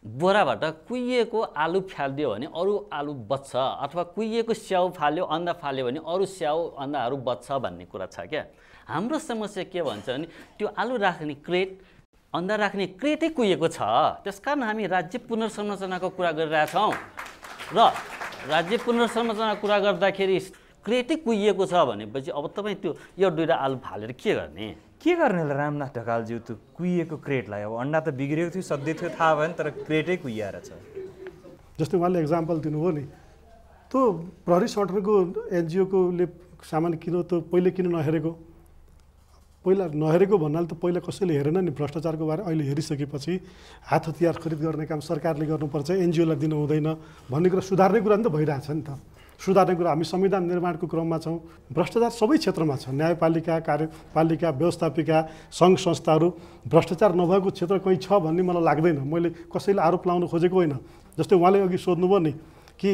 बोराबाट कुहिएको आलु फालिदियो भने अरू आलु बच्छ अथवा कुहिएको स्याउ फाल्यो अन्डा फाल्यो भने अरू स्याउ अन्डाहरू बच्छ भन्ने कुरा छ क्या हाम्रो समस्या के भन्छ भने त्यो आलु राख्ने क्रेट अन्डा राख्ने क्रेटै कुहिएको छ त्यसकारण हामी राज्य पुनर्संरचनाको कुरा गरिरहेछौँ र राज्य पुनर्संरचना कुरा गर्दाखेरि क्रेटै कुहिएको छ भनेपछि अब तपाईँ त्यो एउटा दुईवटा आलु फालेर के गर्ने के गर्ने होला रामनाथ ढकालज्यू त्यो कुहिएको क्रेटलाई अब अन्डा त बिग्रेको थियो सधैँ थियो थाहा भएन तर क्रेटै कुहिएर छ जस्तै उहाँले इक्जाम्पल दिनुभयो नि त्यो प्रहरी सङ्गठनको एनजिओकोले सामान किन त पहिले किन नहेरेको पहिला नहेरेको भन्नाले त पहिला कसैले हेरेन नि भ्रष्टाचारको बारे अहिले हेरिसकेपछि हात हतियार खरिद गर्ने काम सरकारले गर्नुपर्छ एनजिओलाई दिनु हुँदैन भन्ने कुरा सुधार्ने कुरा नि त भइरहेछ नि त सुधार्ने कुरा हामी संविधान निर्माणको क्रममा छौँ भ्रष्टाचार सबै क्षेत्रमा छ न्यायपालिका कार्यपालिका व्यवस्थापिका सङ्घ संस्थाहरू भ्रष्टाचार नभएको क्षेत्र कहीँ छ भन्ने मलाई लाग्दैन मैले कसैलाई आरोप लाउन खोजेको होइन जस्तै उहाँले अघि सोध्नुभयो नि कि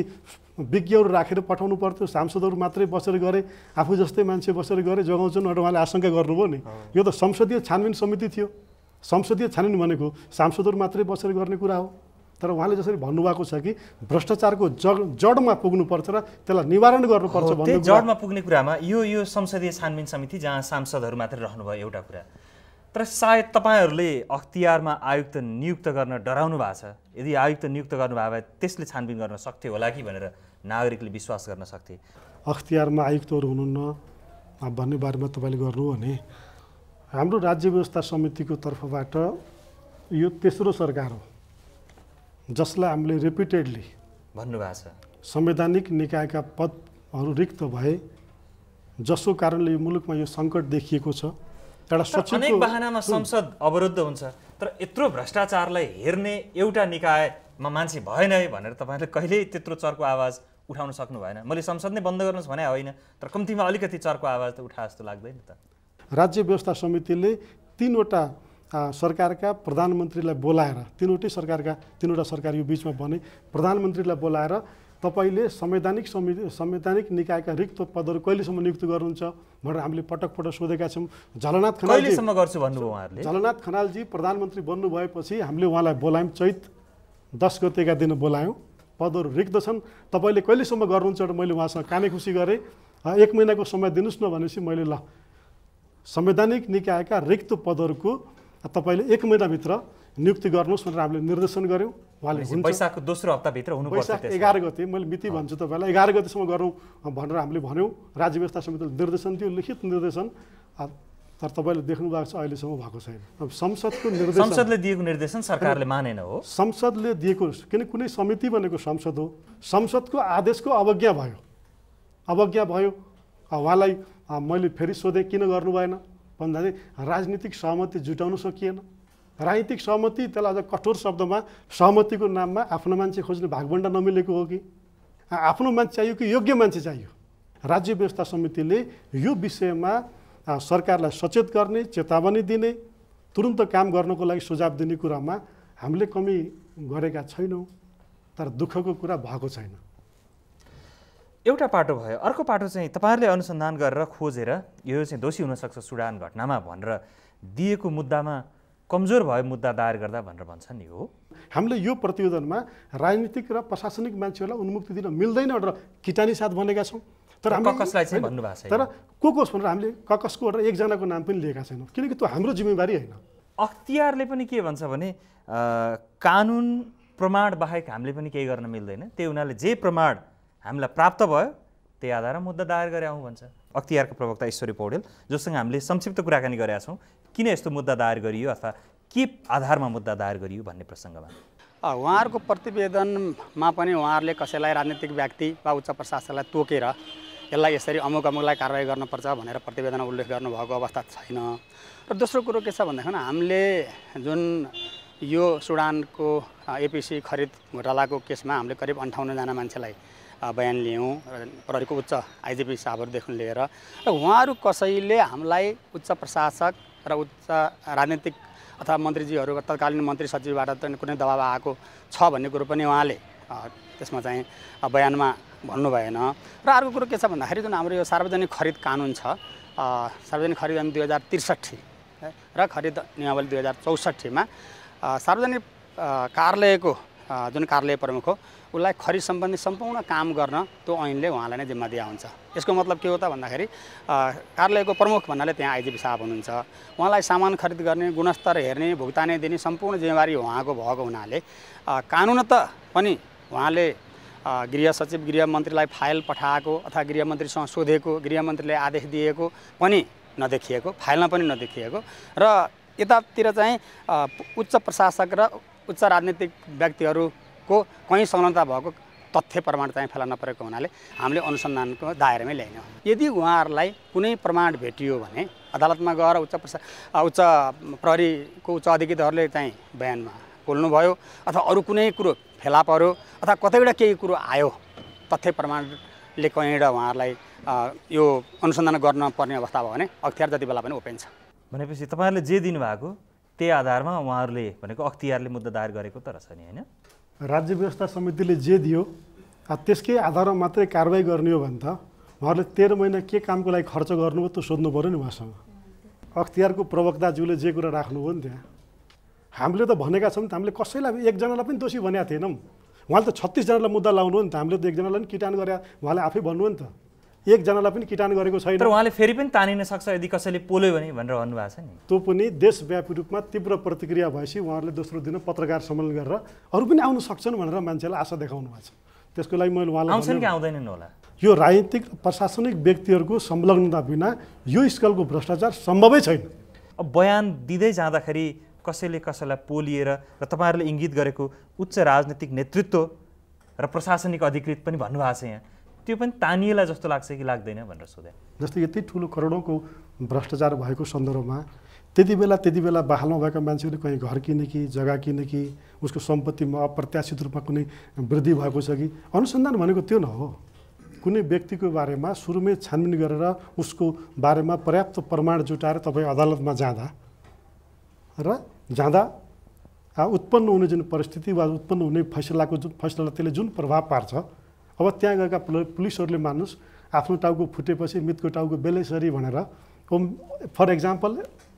विज्ञहरू राखेर पठाउनु पर्थ्यो सांसदहरू मात्रै बसेर गरे आफू जस्तै मान्छे बसेर गरे जोगाउँछन् भनेर उहाँले आशंका गर्नुभयो नि यो त संसदीय छानबिन समिति थियो संसदीय छानबिन भनेको सांसदहरू मात्रै बसेर गर्ने कुरा हो तर उहाँले जसरी भन्नुभएको छ कि भ्रष्टाचारको जड जडमा पुग्नुपर्छ र त्यसलाई निवारण गर्नुपर्छ भन्ने जडमा पुग्ने कुरामा यो यो संसदीय छानबिन समिति जहाँ सांसदहरू मात्रै रहनुभयो एउटा कुरा तर सायद तपाईँहरूले अख्तियारमा आयुक्त नियुक्त गर्न डराउनु भएको छ यदि आयुक्त नियुक्त गर्नुभयो भए त्यसले छानबिन गर्न सक्थ्यो होला कि भनेर नागरिकले विश्वास गर्न सक्थे अख्तियारमा आयुक्तहरू हुनुहुन्न भन्ने बारेमा तपाईँले गर्नु भने हाम्रो राज्य व्यवस्था समितिको तर्फबाट यो तेस्रो सरकार हो जसलाई हामीले रिपिटेडली भन्नुभएको छ संवैधानिक निकायका पदहरू रिक्त भए जसको कारणले यो मुलुकमा यो सङ्कट देखिएको छ एउटा सचिव बाहनामा संसद अवरुद्ध हुन्छ तर यत्रो भ्रष्टाचारलाई हेर्ने एउटा निकायमा मान्छे भएन है भनेर तपाईँले कहिल्यै त्यत्रो चर्को आवाज उठाउन सक्नु भएन मैले संसद नै बन्द गर्नुहोस् भने होइन तर कम्तीमा अलिकति चर्को आवाज त उठाए जस्तो लाग्दैन त राज्य व्यवस्था समितिले तिनवटा सरकारका प्रधानमन्त्रीलाई बोलाएर तिनवटै सरकारका तिनवटा सरकार यो बिचमा बने प्रधानमन्त्रीलाई बोलाएर तपाईँले संवैधानिक समिति संवैधानिक निकायका रिक्त पदहरू कहिलेसम्म नियुक्त गर्नुहुन्छ भनेर हामीले पटक पटक सोधेका छौँ झलनाथ खनालजीसम्म गर्छु भन्नुभयो उहाँहरूले झलनाथ खनालजी प्रधानमन्त्री बन्नुभएपछि हामीले उहाँलाई बोलायौँ चैत दस गतेका दिन बोलायौँ पदहरू रिक्त छन् तपाईँले कहिलेसम्म गर्नुहुन्छ र मैले उहाँसँग काने खुसी गरेँ एक महिनाको समय दिनुहोस् न भनेपछि मैले ल संवैधानिक निकायका रिक्त पदहरूको तपाईँले एक महिनाभित्र नियुक्ति गर्नुहोस् भनेर हामीले निर्देशन गऱ्यौँ उहाँले वैशाखको दोस्रो हप्ताभित्र हुनु वैशाख एघार गते मैले मिति भन्छु तपाईँलाई एघार गतिसम्म गरौँ भनेर हामीले भन्यौँ राज्य व्यवस्था समितिले निर्देशन दियो लिखित निर्देशन तर तपाईँले देख्नु भएको छ अहिलेसम्म भएको छैन अब संसदको निर्देशन संसदले दिएको निर्देशन सरकारले मानेन हो संसदले दिएको किन कुनै समिति भनेको संसद हो संसदको आदेशको अवज्ञा भयो अवज्ञा भयो उहाँलाई मैले फेरि सोधेँ किन गर्नु भएन भन्दाखेरि राजनीतिक सहमति जुटाउन सकिएन राजनीतिक सहमति त्यसलाई अझ कठोर शब्दमा सहमतिको नाममा आफ्नो मान्छे खोज्ने भागभन्डा नमिलेको हो कि आफ्नो मान्छे चाहियो कि योग्य मान्छे चाहियो राज्य व्यवस्था समितिले यो विषयमा सरकारलाई सचेत गर्ने चेतावनी दिने तुरुन्त काम गर्नको लागि सुझाव दिने कुरामा हामीले कमी गरेका छैनौँ तर दुःखको कुरा भएको छैन एउटा पाटो भयो अर्को पाटो चाहिँ तपाईँहरूले अनुसन्धान गरेर खोजेर यो चाहिँ दोषी हुनसक्छ सुडान घटनामा भनेर दिएको मुद्दामा कमजोर भयो मुद्दा दायर गर्दा भनेर भन्छ नि हो हामीले यो प्रतिवेदनमा राजनीतिक र प्रशासनिक मान्छेहरूलाई उन्मुक्ति दिन मिल्दैन र किटानी साथ बनेका छौँ तर कसलाई चाहिँ भन्नुभएको छ तर को कोस भनेर हामीले ककसको र एकजनाको नाम पनि लिएका छैनौँ किनकि त्यो हाम्रो जिम्मेवारी होइन अख्तियारले पनि के भन्छ भने कानुन प्रमाण बाहेक हामीले पनि केही गर्न मिल्दैन त्यही हुनाले जे प्रमाण हामीलाई प्राप्त भयो त्यही आधारमा मुद्दा दायर गरे भन्छ अख्तियारको प्रवक्ता ईश्वरी पौडेल जोसँग हामीले संक्षिप्त कुराकानी गरेका छौँ किन यस्तो मुद्दा दायर गरियो अथवा के आधारमा मुद्दा दायर गरियो भन्ने प्रसङ्गमा उहाँहरूको प्रतिवेदनमा पनि उहाँहरूले कसैलाई राजनीतिक व्यक्ति वा उच्च प्रशासनलाई तोकेर यसलाई यसरी अमुक अमुकलाई कारवाही गर्नुपर्छ भनेर प्रतिवेदन उल्लेख गर्नुभएको अवस्था छैन र दोस्रो कुरो के छ भन्दाखेरि हामीले जुन यो सुडानको एपिसी खरिद घोटालाको केसमा हामीले करिब अन्ठाउन्नजना मान्छेलाई बयान लियौँ प्रहरीको उच्च आइजिपी हिसाबहरूदेखि लिएर र उहाँहरू कसैले हामीलाई उच्च प्रशासक र उच्च राजनीतिक अथवा मन्त्रीजीहरू तत्कालीन मन्त्री सचिवबाट त कुनै दबाब आएको छ भन्ने कुरो पनि उहाँले त्यसमा चाहिँ बयानमा भन्नु भएन र अर्को कुरो के छ भन्दाखेरि जुन हाम्रो यो सार्वजनिक खरिद कानुन छ सार्वजनिक खरिद अनि दुई हजार त्रिसठी र खरिद नियमावली दुई हजार चौसठीमा सार्वजनिक कार्यालयको जुन कार्यालय प्रमुख हो उसलाई खरिद सम्बन्धी सम्पूर्ण काम गर्न त्यो ऐनले उहाँलाई नै जिम्मा दिया हुन्छ यसको मतलब के हो त भन्दाखेरि कार्यालयको प्रमुख भन्नाले त्यहाँ आइजिपी साहब हुनुहुन्छ उहाँलाई सामान खरिद गर्ने गुणस्तर हेर्ने भुक्तानी दिने सम्पूर्ण जिम्मेवारी उहाँको भएको हुनाले कानुन त पनि उहाँले गृह सचिव गृहमन्त्रीलाई फाइल पठाएको अथवा गृहमन्त्रीसँग सोधेको गृहमन्त्रीले आदेश दिएको पनि नदेखिएको फाइलमा पनि नदेखिएको र यतातिर चाहिँ उच्च प्रशासक र उच्च राजनीतिक व्यक्तिहरू को कहीँ संलग्नता भएको तथ्य प्रमाण चाहिँ फेला नपरेको हुनाले हामीले अनुसन्धानको दायरामै हो यदि उहाँहरूलाई कुनै प्रमाण भेटियो भने अदालतमा गएर उच्च प्रशा उच्च प्रहरीको उच्च अधिकृतहरूले चाहिँ बयानमा बोल्नुभयो अथवा अरू कुनै कुरो फेला पऱ्यो अथवा कतैबाट केही कुरो आयो तथ्य प्रमाणले कहीँबाट उहाँहरूलाई यो अनुसन्धान गर्न पर्ने अवस्था भयो भने अख्तियार जति बेला पनि ओपेन छ भनेपछि तपाईँहरूले जे दिनुभएको त्यही आधारमा उहाँहरूले भनेको अख्तियारले मुद्दा दायर गरेको त रहेछ नि होइन राज्य व्यवस्था समितिले जे दियो त्यसकै आधारमा मात्रै कारवाही गर्ने हो भने त उहाँहरूले तेह्र महिना के कामको लागि खर्च गर्नुभयो त्यो सोध्नु पऱ्यो नि उहाँसँग अख्तियारको प्रवक्ताज्यूले जे कुरा राख्नुभयो नि त्यहाँ हामीले त भनेका छौँ नि त हामीले कसैलाई एकजनालाई पनि दोषी भनेका थिएनौँ उहाँले त छत्तिसजनालाई मुद्दा लाउनु हो नि त हामीले त एकजनालाई पनि किटान गरेर उहाँले आफै भन्नुभयो नि त एकजनालाई पनि किटान गरेको छैन तर उहाँले फेरि पनि तानिन सक्छ यदि कसैले पोल्यो भने भनेर भन्नुभएको छ नि त्यो पनि देशव्यापी रूपमा तीव्र प्रतिक्रिया भएपछि उहाँहरूले दोस्रो दिन पत्रकार सम्मेलन गरेर अरू पनि आउन सक्छन् भनेर मान्छेलाई आशा देखाउनु भएको छ त्यसको लागि मैले उहाँलाई कि आउँदैनन् होला यो राजनीतिक प्रशासनिक व्यक्तिहरूको संलग्नता बिना यो स्कलको भ्रष्टाचार सम्भवै छैन अब बयान दिँदै जाँदाखेरि कसैले कसैलाई पोलिएर र तपाईँहरूले इङ्गित गरेको उच्च राजनीतिक नेतृत्व र प्रशासनिक अधिकृत पनि भन्नुभएको छ यहाँ त्यो पनि तानिएला जस्तो लाग्छ कि लाग्दैन भनेर सोधे जस्तै यति ठुलो करोडौँको भ्रष्टाचार भएको सन्दर्भमा त्यति बेला त्यति बेला बहालमा भएका मान्छेहरूले कहीँ घर किने कि जग्गा किने कि उसको सम्पत्तिमा अप्रत्याशित रूपमा कुनै वृद्धि भएको छ कि अनुसन्धान भनेको त्यो न हो कुनै व्यक्तिको बारेमा सुरुमै छानबिन गरेर उसको बारेमा पर्याप्त प्रमाण जुटाएर तपाईँ अदालतमा जाँदा र जाँदा उत्पन्न हुने जुन परिस्थिति वा उत्पन्न हुने फैसलाको जुन फैसलालाई त्यसले जुन प्रभाव पार्छ अब त्यहाँ गएका पुलिसहरूले मान्नुहोस् आफ्नो टाउको फुटेपछि मितको टाउको बेलैसरी भनेर ओम फर इक्जाम्पल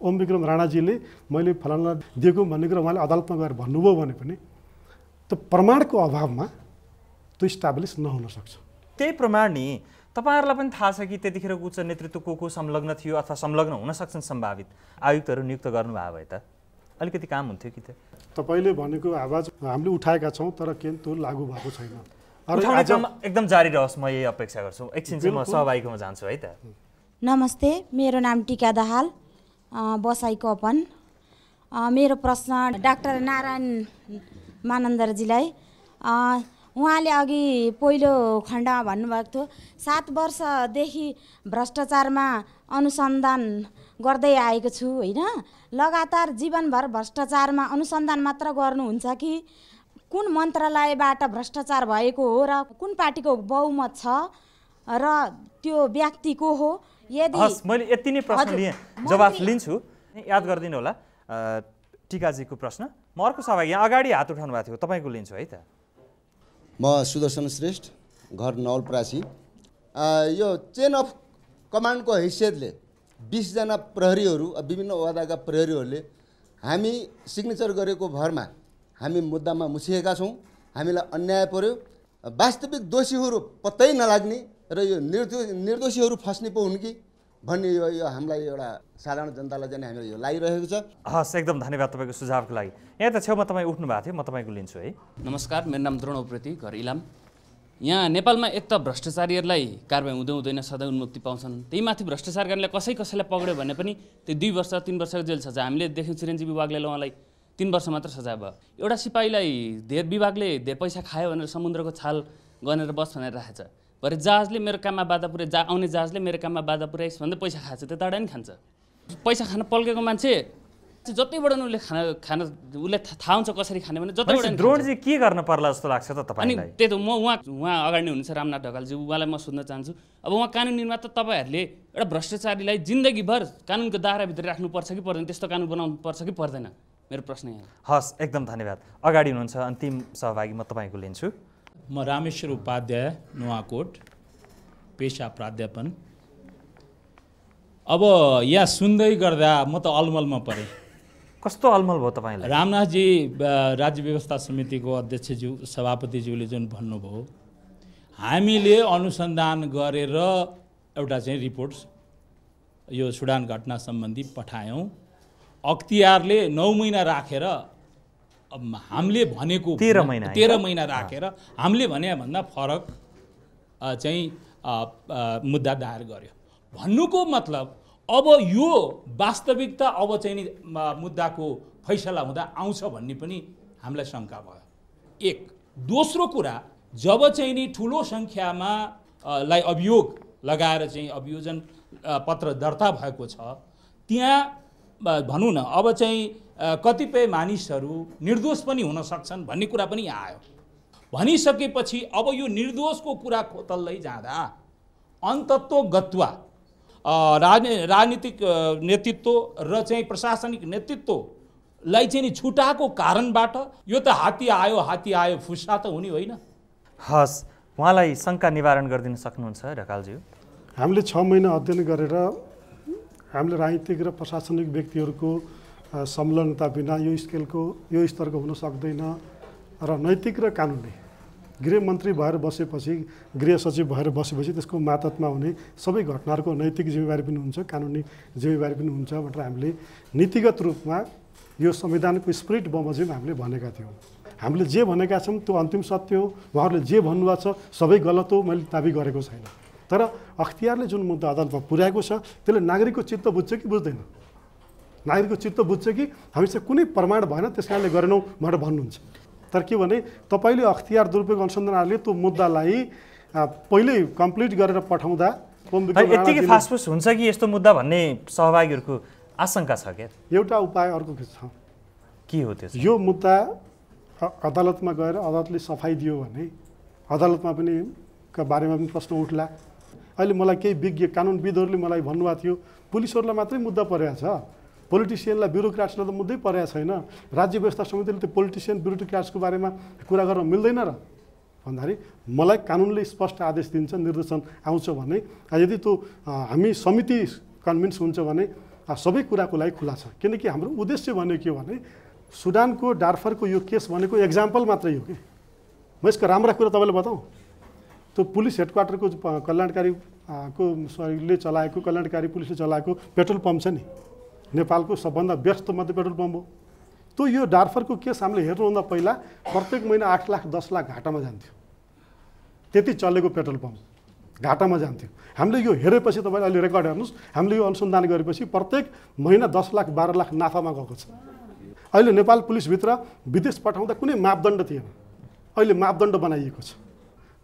ओम विक्रम राणाजीले मैले फलाना दिएको भन्ने कुरा उहाँले अदालतमा गएर भन्नुभयो भने पनि त्यो प्रमाणको अभावमा त्यो इस्टाब्लिस नहुन सक्छ त्यही प्रमाण नि तपाईँहरूलाई पनि थाहा छ कि त्यतिखेर उच्च नेतृत्व को को संलग्न थियो अथवा संलग्न हुन सक्छन् सम्भावित आयुक्तहरू नियुक्त गर्नुभयो भए त अलिकति काम हुन्थ्यो कि त तपाईँले भनेको आवाज हामीले उठाएका छौँ तर केन लागू भएको छैन एकदम जारी रहोस् म यही अपेक्षा गर्छु एकछिन म सहभागीकोमा जान्छु है त नमस्ते मेरो नाम टिका दाहाल बसाई कपन मेरो प्रश्न डाक्टर नारायण मानन्दरजीलाई उहाँले अघि पहिलो खण्डमा भन्नुभएको थियो सात वर्षदेखि भ्रष्टाचारमा अनुसन्धान गर्दै आएको छु होइन लगातार जीवनभर भ्रष्टाचारमा अनुसन्धान मात्र गर्नुहुन्छ कि कुन मन्त्रालयबाट भ्रष्टाचार भएको हो र कुन पार्टीको बहुमत छ र त्यो व्यक्ति को हो यदि मैले यति नै प्रश्न लिएँ जवाफ लिन्छु याद गरिदिनु होला टिकाजीको प्रश्न म अर्को सभा यहाँ अगाडि हात उठाउनु भएको थियो तपाईँको लिन्छु है त म सुदर्शन श्रेष्ठ घर नवलप्रासी यो चेन अफ कमान्डको हैसियतले बिसजना प्रहरीहरू विभिन्न वादाका प्रहरीहरूले हामी सिग्नेचर गरेको भरमा हामी मुद्दामा मुसिएका छौँ हामीलाई अन्याय पर्यो वास्तविक दोषीहरू पत्तै नलाग्ने र यो निर्दो निर्दोषीहरू फस्ने पो हुन् कि भन्ने यो यो हामीलाई एउटा साधारण जनतालाई चाहिँ हामीलाई यो लागिरहेको छ हस् एकदम धन्यवाद तपाईँको सुझावको लागि यहाँ त छेउमा तपाईँ उठ्नु भएको थियो म तपाईँको लिन्छु है नमस्कार मेरो नाम द्रोण उप्रेती घर इलाम यहाँ नेपालमा एक त भ्रष्टाचारीहरूलाई कारवाही हुँदै हुँदैन सधैँ उन्मुक्ति पाउँछन् त्यही माथि भ्रष्टाचार गर्नेलाई कसै कसैलाई पक्रियो भने पनि त्यो दुई वर्ष तिन वर्षको जेल छ हामीले देख्यौँ चिरञ्जीवी वागले उहाँलाई तिन वर्ष मात्र सजाय भयो एउटा सिपाहीलाई धेर विभागले धेर पैसा खायो भनेर समुद्रको छाल गनेर बस भनेर राखेछ भरे जहाजले मेरो काममा बाधा पुऱ्याए जा आउने जहाजले मेरो काममा बाधा पुऱ्याइस् भन्दै पैसा खाएछ त्यो टाढा नि खान्छ पैसा खान पल्केको मान्छे जतिबाट उसले खाना खान उसलाई थाहा हुन्छ कसरी खाने भने जति ड्रोन चाहिँ के गर्न पर्ला जस्तो लाग्छ त अनि त्यही त म उहाँ उहाँ अगाडि हुनुहुन्छ रामनाथ ढकालजी उहाँलाई म सोध्न चाहन्छु अब उहाँ कानुन निर्माता तपाईँहरूले एउटा भ्रष्टाचारीलाई जिन्दगीभर कानुनको दायराभित्र राख्नुपर्छ कि पर्दैन त्यस्तो कानुन बनाउनु पर्छ कि पर्दैन मेरो प्रश्न यहाँ हस् एकदम धन्यवाद अगाडि हुनुहुन्छ अन्तिम सहभागी म तपाईँको लिन्छु म रामेश्वर उपाध्याय नुवाकोट पेसा प्राध्यापन अब यहाँ सुन्दै गर्दा म त अलमलमा परेँ कस्तो अलमल भयो तपाईँलाई रामनाथजी राज्य व्यवस्था समितिको अध्यक्षज्यू सभापतिज्यूले जुन भन्नुभयो हामीले अनुसन्धान गरेर एउटा चाहिँ रिपोर्ट यो सुडान घटना सम्बन्धी पठायौँ अख्तियारले नौ महिना राखेर हामीले भनेको तेह्र महिना तेह्र महिना राखेर हामीले भने भन्दा फरक चाहिँ मुद्दा दायर गर्यो भन्नुको मतलब अब यो वास्तविकता अब चाहिँ नि मुद्दाको फैसला हुँदा आउँछ भन्ने पनि हामीलाई शङ्का भयो एक दोस्रो कुरा जब चाहिँ नि ठुलो सङ्ख्यामा लाई अभियोग लगाएर चाहिँ अभियोजन पत्र दर्ता भएको छ त्यहाँ भनौँ न अब चाहिँ कतिपय मानिसहरू निर्दोष पनि हुन सक्छन् भन्ने कुरा पनि आयो भनिसकेपछि अब यो निर्दोषको कुरा खोतल्दै जाँदा अन्तत्व गत्वा राजनीतिक नेतृत्व र चाहिँ प्रशासनिक नेतृत्वलाई चाहिँ नि छुटाएको कारणबाट यो त हात्ती आयो हात्ती आयो फुस्सा त हुने होइन हस् उहाँलाई शङ्का निवारण गरिदिन सक्नुहुन्छ ढकालज्यू हामीले छ महिना अध्ययन गरेर हामीले राजनीतिक र प्रशासनिक व्यक्तिहरूको संलग्नता बिना यो स्केलको यो स्तरको हुन सक्दैन र नैतिक र कानुनी गृहमन्त्री भएर बसेपछि गृह सचिव भएर बसेपछि त्यसको मातत्मा हुने सबै घटनाहरूको नैतिक जिम्मेवारी पनि हुन्छ कानुनी जिम्मेवारी पनि हुन्छ भनेर हामीले नीतिगत रूपमा यो संविधानको स्पिरिट बमोजिम हामीले भनेका थियौँ हामीले जे भनेका छौँ त्यो अन्तिम सत्य हो उहाँहरूले जे भन्नुभएको छ सबै गलत हो मैले दाबी गरेको छैन तर अख्तियारले जुन मुद्दा अदालतमा पुर्याएको छ त्यसले नागरिकको चित्त बुझ्छ कि बुझ्दैन नागरिकको चित्त बुझ्छ कि हामीसँग कुनै प्रमाण भएन त्यस कारणले गरेनौँ भनेर भन्नुहुन्छ तर के भने तपाईँले अख्तियार दुरुपयोग अनुसन्धानहरूले त्यो मुद्दालाई पहिल्यै कम्प्लिट गरेर पठाउँदा यतिकै फासफुस हुन्छ कि यस्तो मुद्दा भन्ने सहभागीहरूको आशंका छ क्या एउटा उपाय अर्को के छ के हो त्यो यो मुद्दा अदालतमा गएर अदालतले सफाइ दियो भने अदालतमा पनि बारेमा पनि प्रश्न उठला अहिले मलाई केही विज्ञ कानुनविदहरूले मलाई भन्नुभएको थियो पुलिसहरूलाई मात्रै मुद्दा परेको छ पोलिटिसियनलाई ब्युरोक्राट्सलाई त मुद्दै परेको छैन राज्य व्यवस्था समितिले त्यो पोलिटिसियन ब्युरोक्राट्सको बारेमा कुरा गर्न मिल्दैन र भन्दाखेरि मलाई कानुनले स्पष्ट आदेश दिन्छ निर्देशन आउँछ भने यदि त्यो हामी समिति कन्भिन्स हुन्छ भने सबै कुराको लागि खुला छ किनकि हाम्रो उद्देश्य भनेको के भने सुडानको डार्फरको यो केस भनेको एक्जाम्पल मात्रै हो कि म यसको राम्रा कुरा तपाईँले बताउँ त्यो पुलिस हेडक्वार्टरको कल्याणकारी को सहयोगले चलाएको कल्याणकारी पुलिसले चलाएको पेट्रोल पम्प छ नि नेपालको सबभन्दा व्यस्त मध्ये पेट्रोल पम्प हो त्यो यो डार्फरको केस हामीले हेर्नुभन्दा पहिला प्रत्येक महिना आठ लाख दस लाख घाटामा जान्थ्यो त्यति चलेको पेट्रोल पम्प घाटामा जान्थ्यो हामीले यो हेरेपछि तपाईँले अहिले रेकर्ड हेर्नुहोस् हामीले यो अनुसन्धान गरेपछि प्रत्येक महिना दस लाख बाह्र लाख नाफामा गएको छ अहिले नेपाल पुलिसभित्र विदेश पठाउँदा कुनै मापदण्ड थिएन अहिले मापदण्ड बनाइएको छ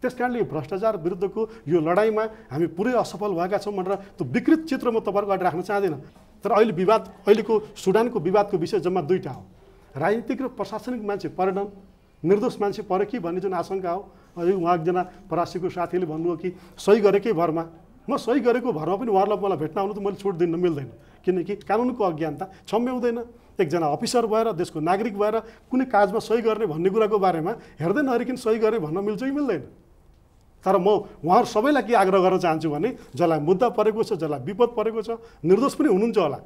त्यस कारणले भ्रष्टाचार विरुद्धको यो लडाइँमा हामी पुरै असफल भएका छौँ भनेर त्यो विकृत चित्र म तपाईँहरूको अगाडि राख्न चाहदिनँ तर अहिले विवाद अहिलेको सुडानको विवादको विषय जम्मा दुईवटा हो राजनीतिक र प्रशासनिक मान्छे परेनन् निर्दोष मान्छे परे कि भन्ने जुन आशंका हो अहिले उहाँ एकजना परासीको साथीले भन्नुभयो कि सही गरेकै भरमा म सही गरेको भरमा पनि उहाँहरूलाई मलाई भेट्न आउनु त मैले छुट दिन मिल्दैन किनकि कानुनको अज्ञानता क्षम्याउँदैन एकजना अफिसर भएर देशको नागरिक भएर कुनै काजमा सही गर्ने भन्ने कुराको बारेमा हेर्दै नहेरिकन सही गर्ने भन्न मिल्छ कि मिल्दैन तर म उहाँहरू सबैलाई के आग्रह गर्न चाहन्छु भने जसलाई मुद्दा परेको छ जसलाई विपद परेको छ निर्दोष पनि हुनुहुन्छ होला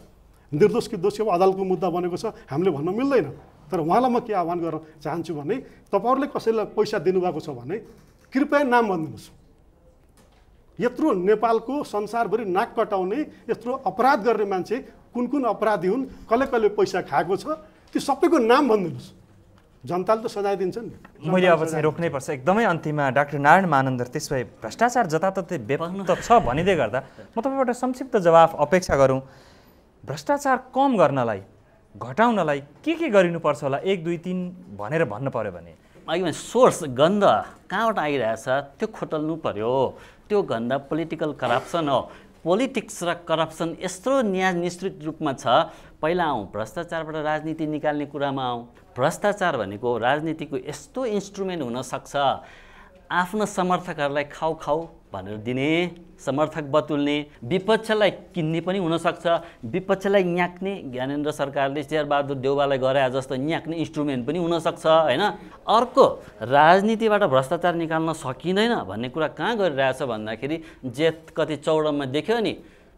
निर्दोष कि दोषी अब अदालतको मुद्दा बनेको छ हामीले भन्न मिल्दैन तर उहाँलाई म के आह्वान गर्न चाहन्छु भने तपाईँहरूले कसैलाई पैसा दिनुभएको छ भने कृपया नाम भनिदिनुहोस् यत्रो नेपालको संसारभरि नाक कटाउने यत्रो अपराध गर्ने मान्छे कुन कुन अपराधी हुन् कसले कसले पैसा खाएको छ त्यो सबैको नाम भनिदिनुहोस् जनताले त सजाय दिन्छ नि मैले अब चाहिँ रोक्नै पर्छ एकदमै अन्तिममा डाक्टर नारायण मानन्दर त्यसो भए भ्रष्टाचार जताततै त छ भनिँदै गर्दा म तपाईँबाट संक्षिप्त जवाफ अपेक्षा गरौँ भ्रष्टाचार कम गर्नलाई घटाउनलाई के के गरिनुपर्छ होला एक दुई तिन भनेर भन्नु पऱ्यो भने अघि सोर्स गन्ध कहाँबाट आइरहेछ त्यो खोटल्नु पऱ्यो त्यो गन्ध पोलिटिकल करप्सन हो पोलिटिक्स र करप्सन यस्तो न्याय निश्चित रूपमा छ पहिला आउँ भ्रष्टाचारबाट राजनीति निकाल्ने कुरामा आउँ भ्रष्टाचार भनेको राजनीतिको यस्तो इन्स्ट्रुमेन्ट हुनसक्छ आफ्नो समर्थकहरूलाई खाउ खाउ भनेर दिने समर्थक बतुल्ने विपक्षलाई किन्ने पनि हुनसक्छ विपक्षलाई न्याक्ने ज्ञानेन्द्र सरकारले शेरबहादुर देउबालाई गरे जस्तो न्याक्ने इन्स्ट्रुमेन्ट पनि हुनसक्छ होइन अर्को राजनीतिबाट भ्रष्टाचार निकाल्न सकिँदैन भन्ने कुरा कहाँ गरिरहेछ भन्दाखेरि जेत कति चौडममा देख्यो नि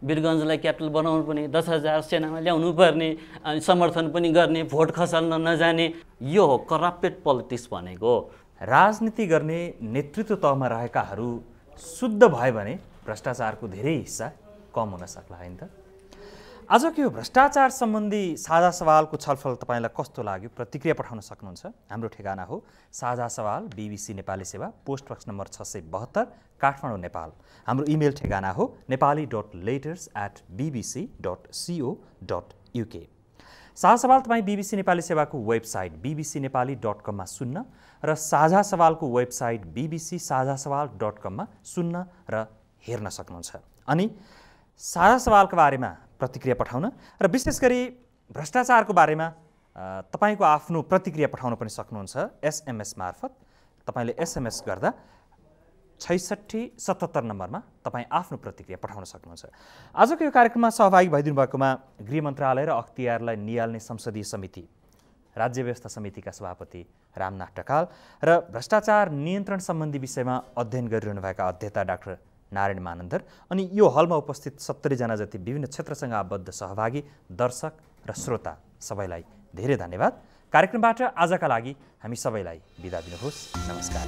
वीरगन्जलाई क्यापिटल बनाउनु पर्ने दस हजार सेनामा ल्याउनु पर्ने अनि समर्थन पनि गर्ने भोट खसाल्न नजाने यो हो करप्टेड पोलिटिक्स भनेको राजनीति गर्ने नेतृत्व तहमा रहेकाहरू शुद्ध भयो भने भ्रष्टाचारको धेरै हिस्सा कम हुन सक्ला होइन त आजको यो भ्रष्टाचार सम्बन्धी साझा सवालको छलफल तपाईँलाई कस्तो लाग्यो प्रतिक्रिया पठाउन सक्नुहुन्छ हाम्रो ठेगाना हो साझा सवाल बिबिसी नेपाली सेवा पोस्ट बक्स नम्बर छ सय बहत्तर काठमाडौँ नेपाल हाम्रो इमेल ठेगाना हो Nepali dot letters at BBC dot co dot UK साझा सवाल तपाईँ बिबिसी नेपाली सेवाको वेबसाइट बिबिसी नेपाली डट कममा सुन्न र साझा सवालको वेबसाइट बिबिसी साझा सवाल डट कममा सुन्न र हेर्न सक्नुहुन्छ अनि साझा सवालको बारेमा प्रतिक्रिया पठाउन र विशेष गरी भ्रष्टाचारको बारेमा तपाईँको आफ्नो प्रतिक्रिया पठाउन पनि सक्नुहुन्छ एसएमएस मार्फत तपाईँले एसएमएस गर्दा छैसठी सतहत्तर नम्बरमा तपाईँ आफ्नो प्रतिक्रिया पठाउन सक्नुहुन्छ आजको यो कार्यक्रममा सहभागी भइदिनु भएकोमा गृह मन्त्रालय र अख्तियारलाई निहाल्ने संसदीय समिति राज्य व्यवस्था समितिका सभापति रामनाथ टकाल र भ्रष्टाचार नियन्त्रण सम्बन्धी विषयमा अध्ययन गरिरहनुभएका अध्येता डाक्टर नारायण मानन्दर अनि यो हलमा उपस्थित सत्तरीजना जति विभिन्न क्षेत्रसँग आबद्ध सहभागी दर्शक र श्रोता सबैलाई धेरै धन्यवाद कार्यक्रमबाट आजका लागि हामी सबैलाई बिदा दिनुहोस् नमस्कार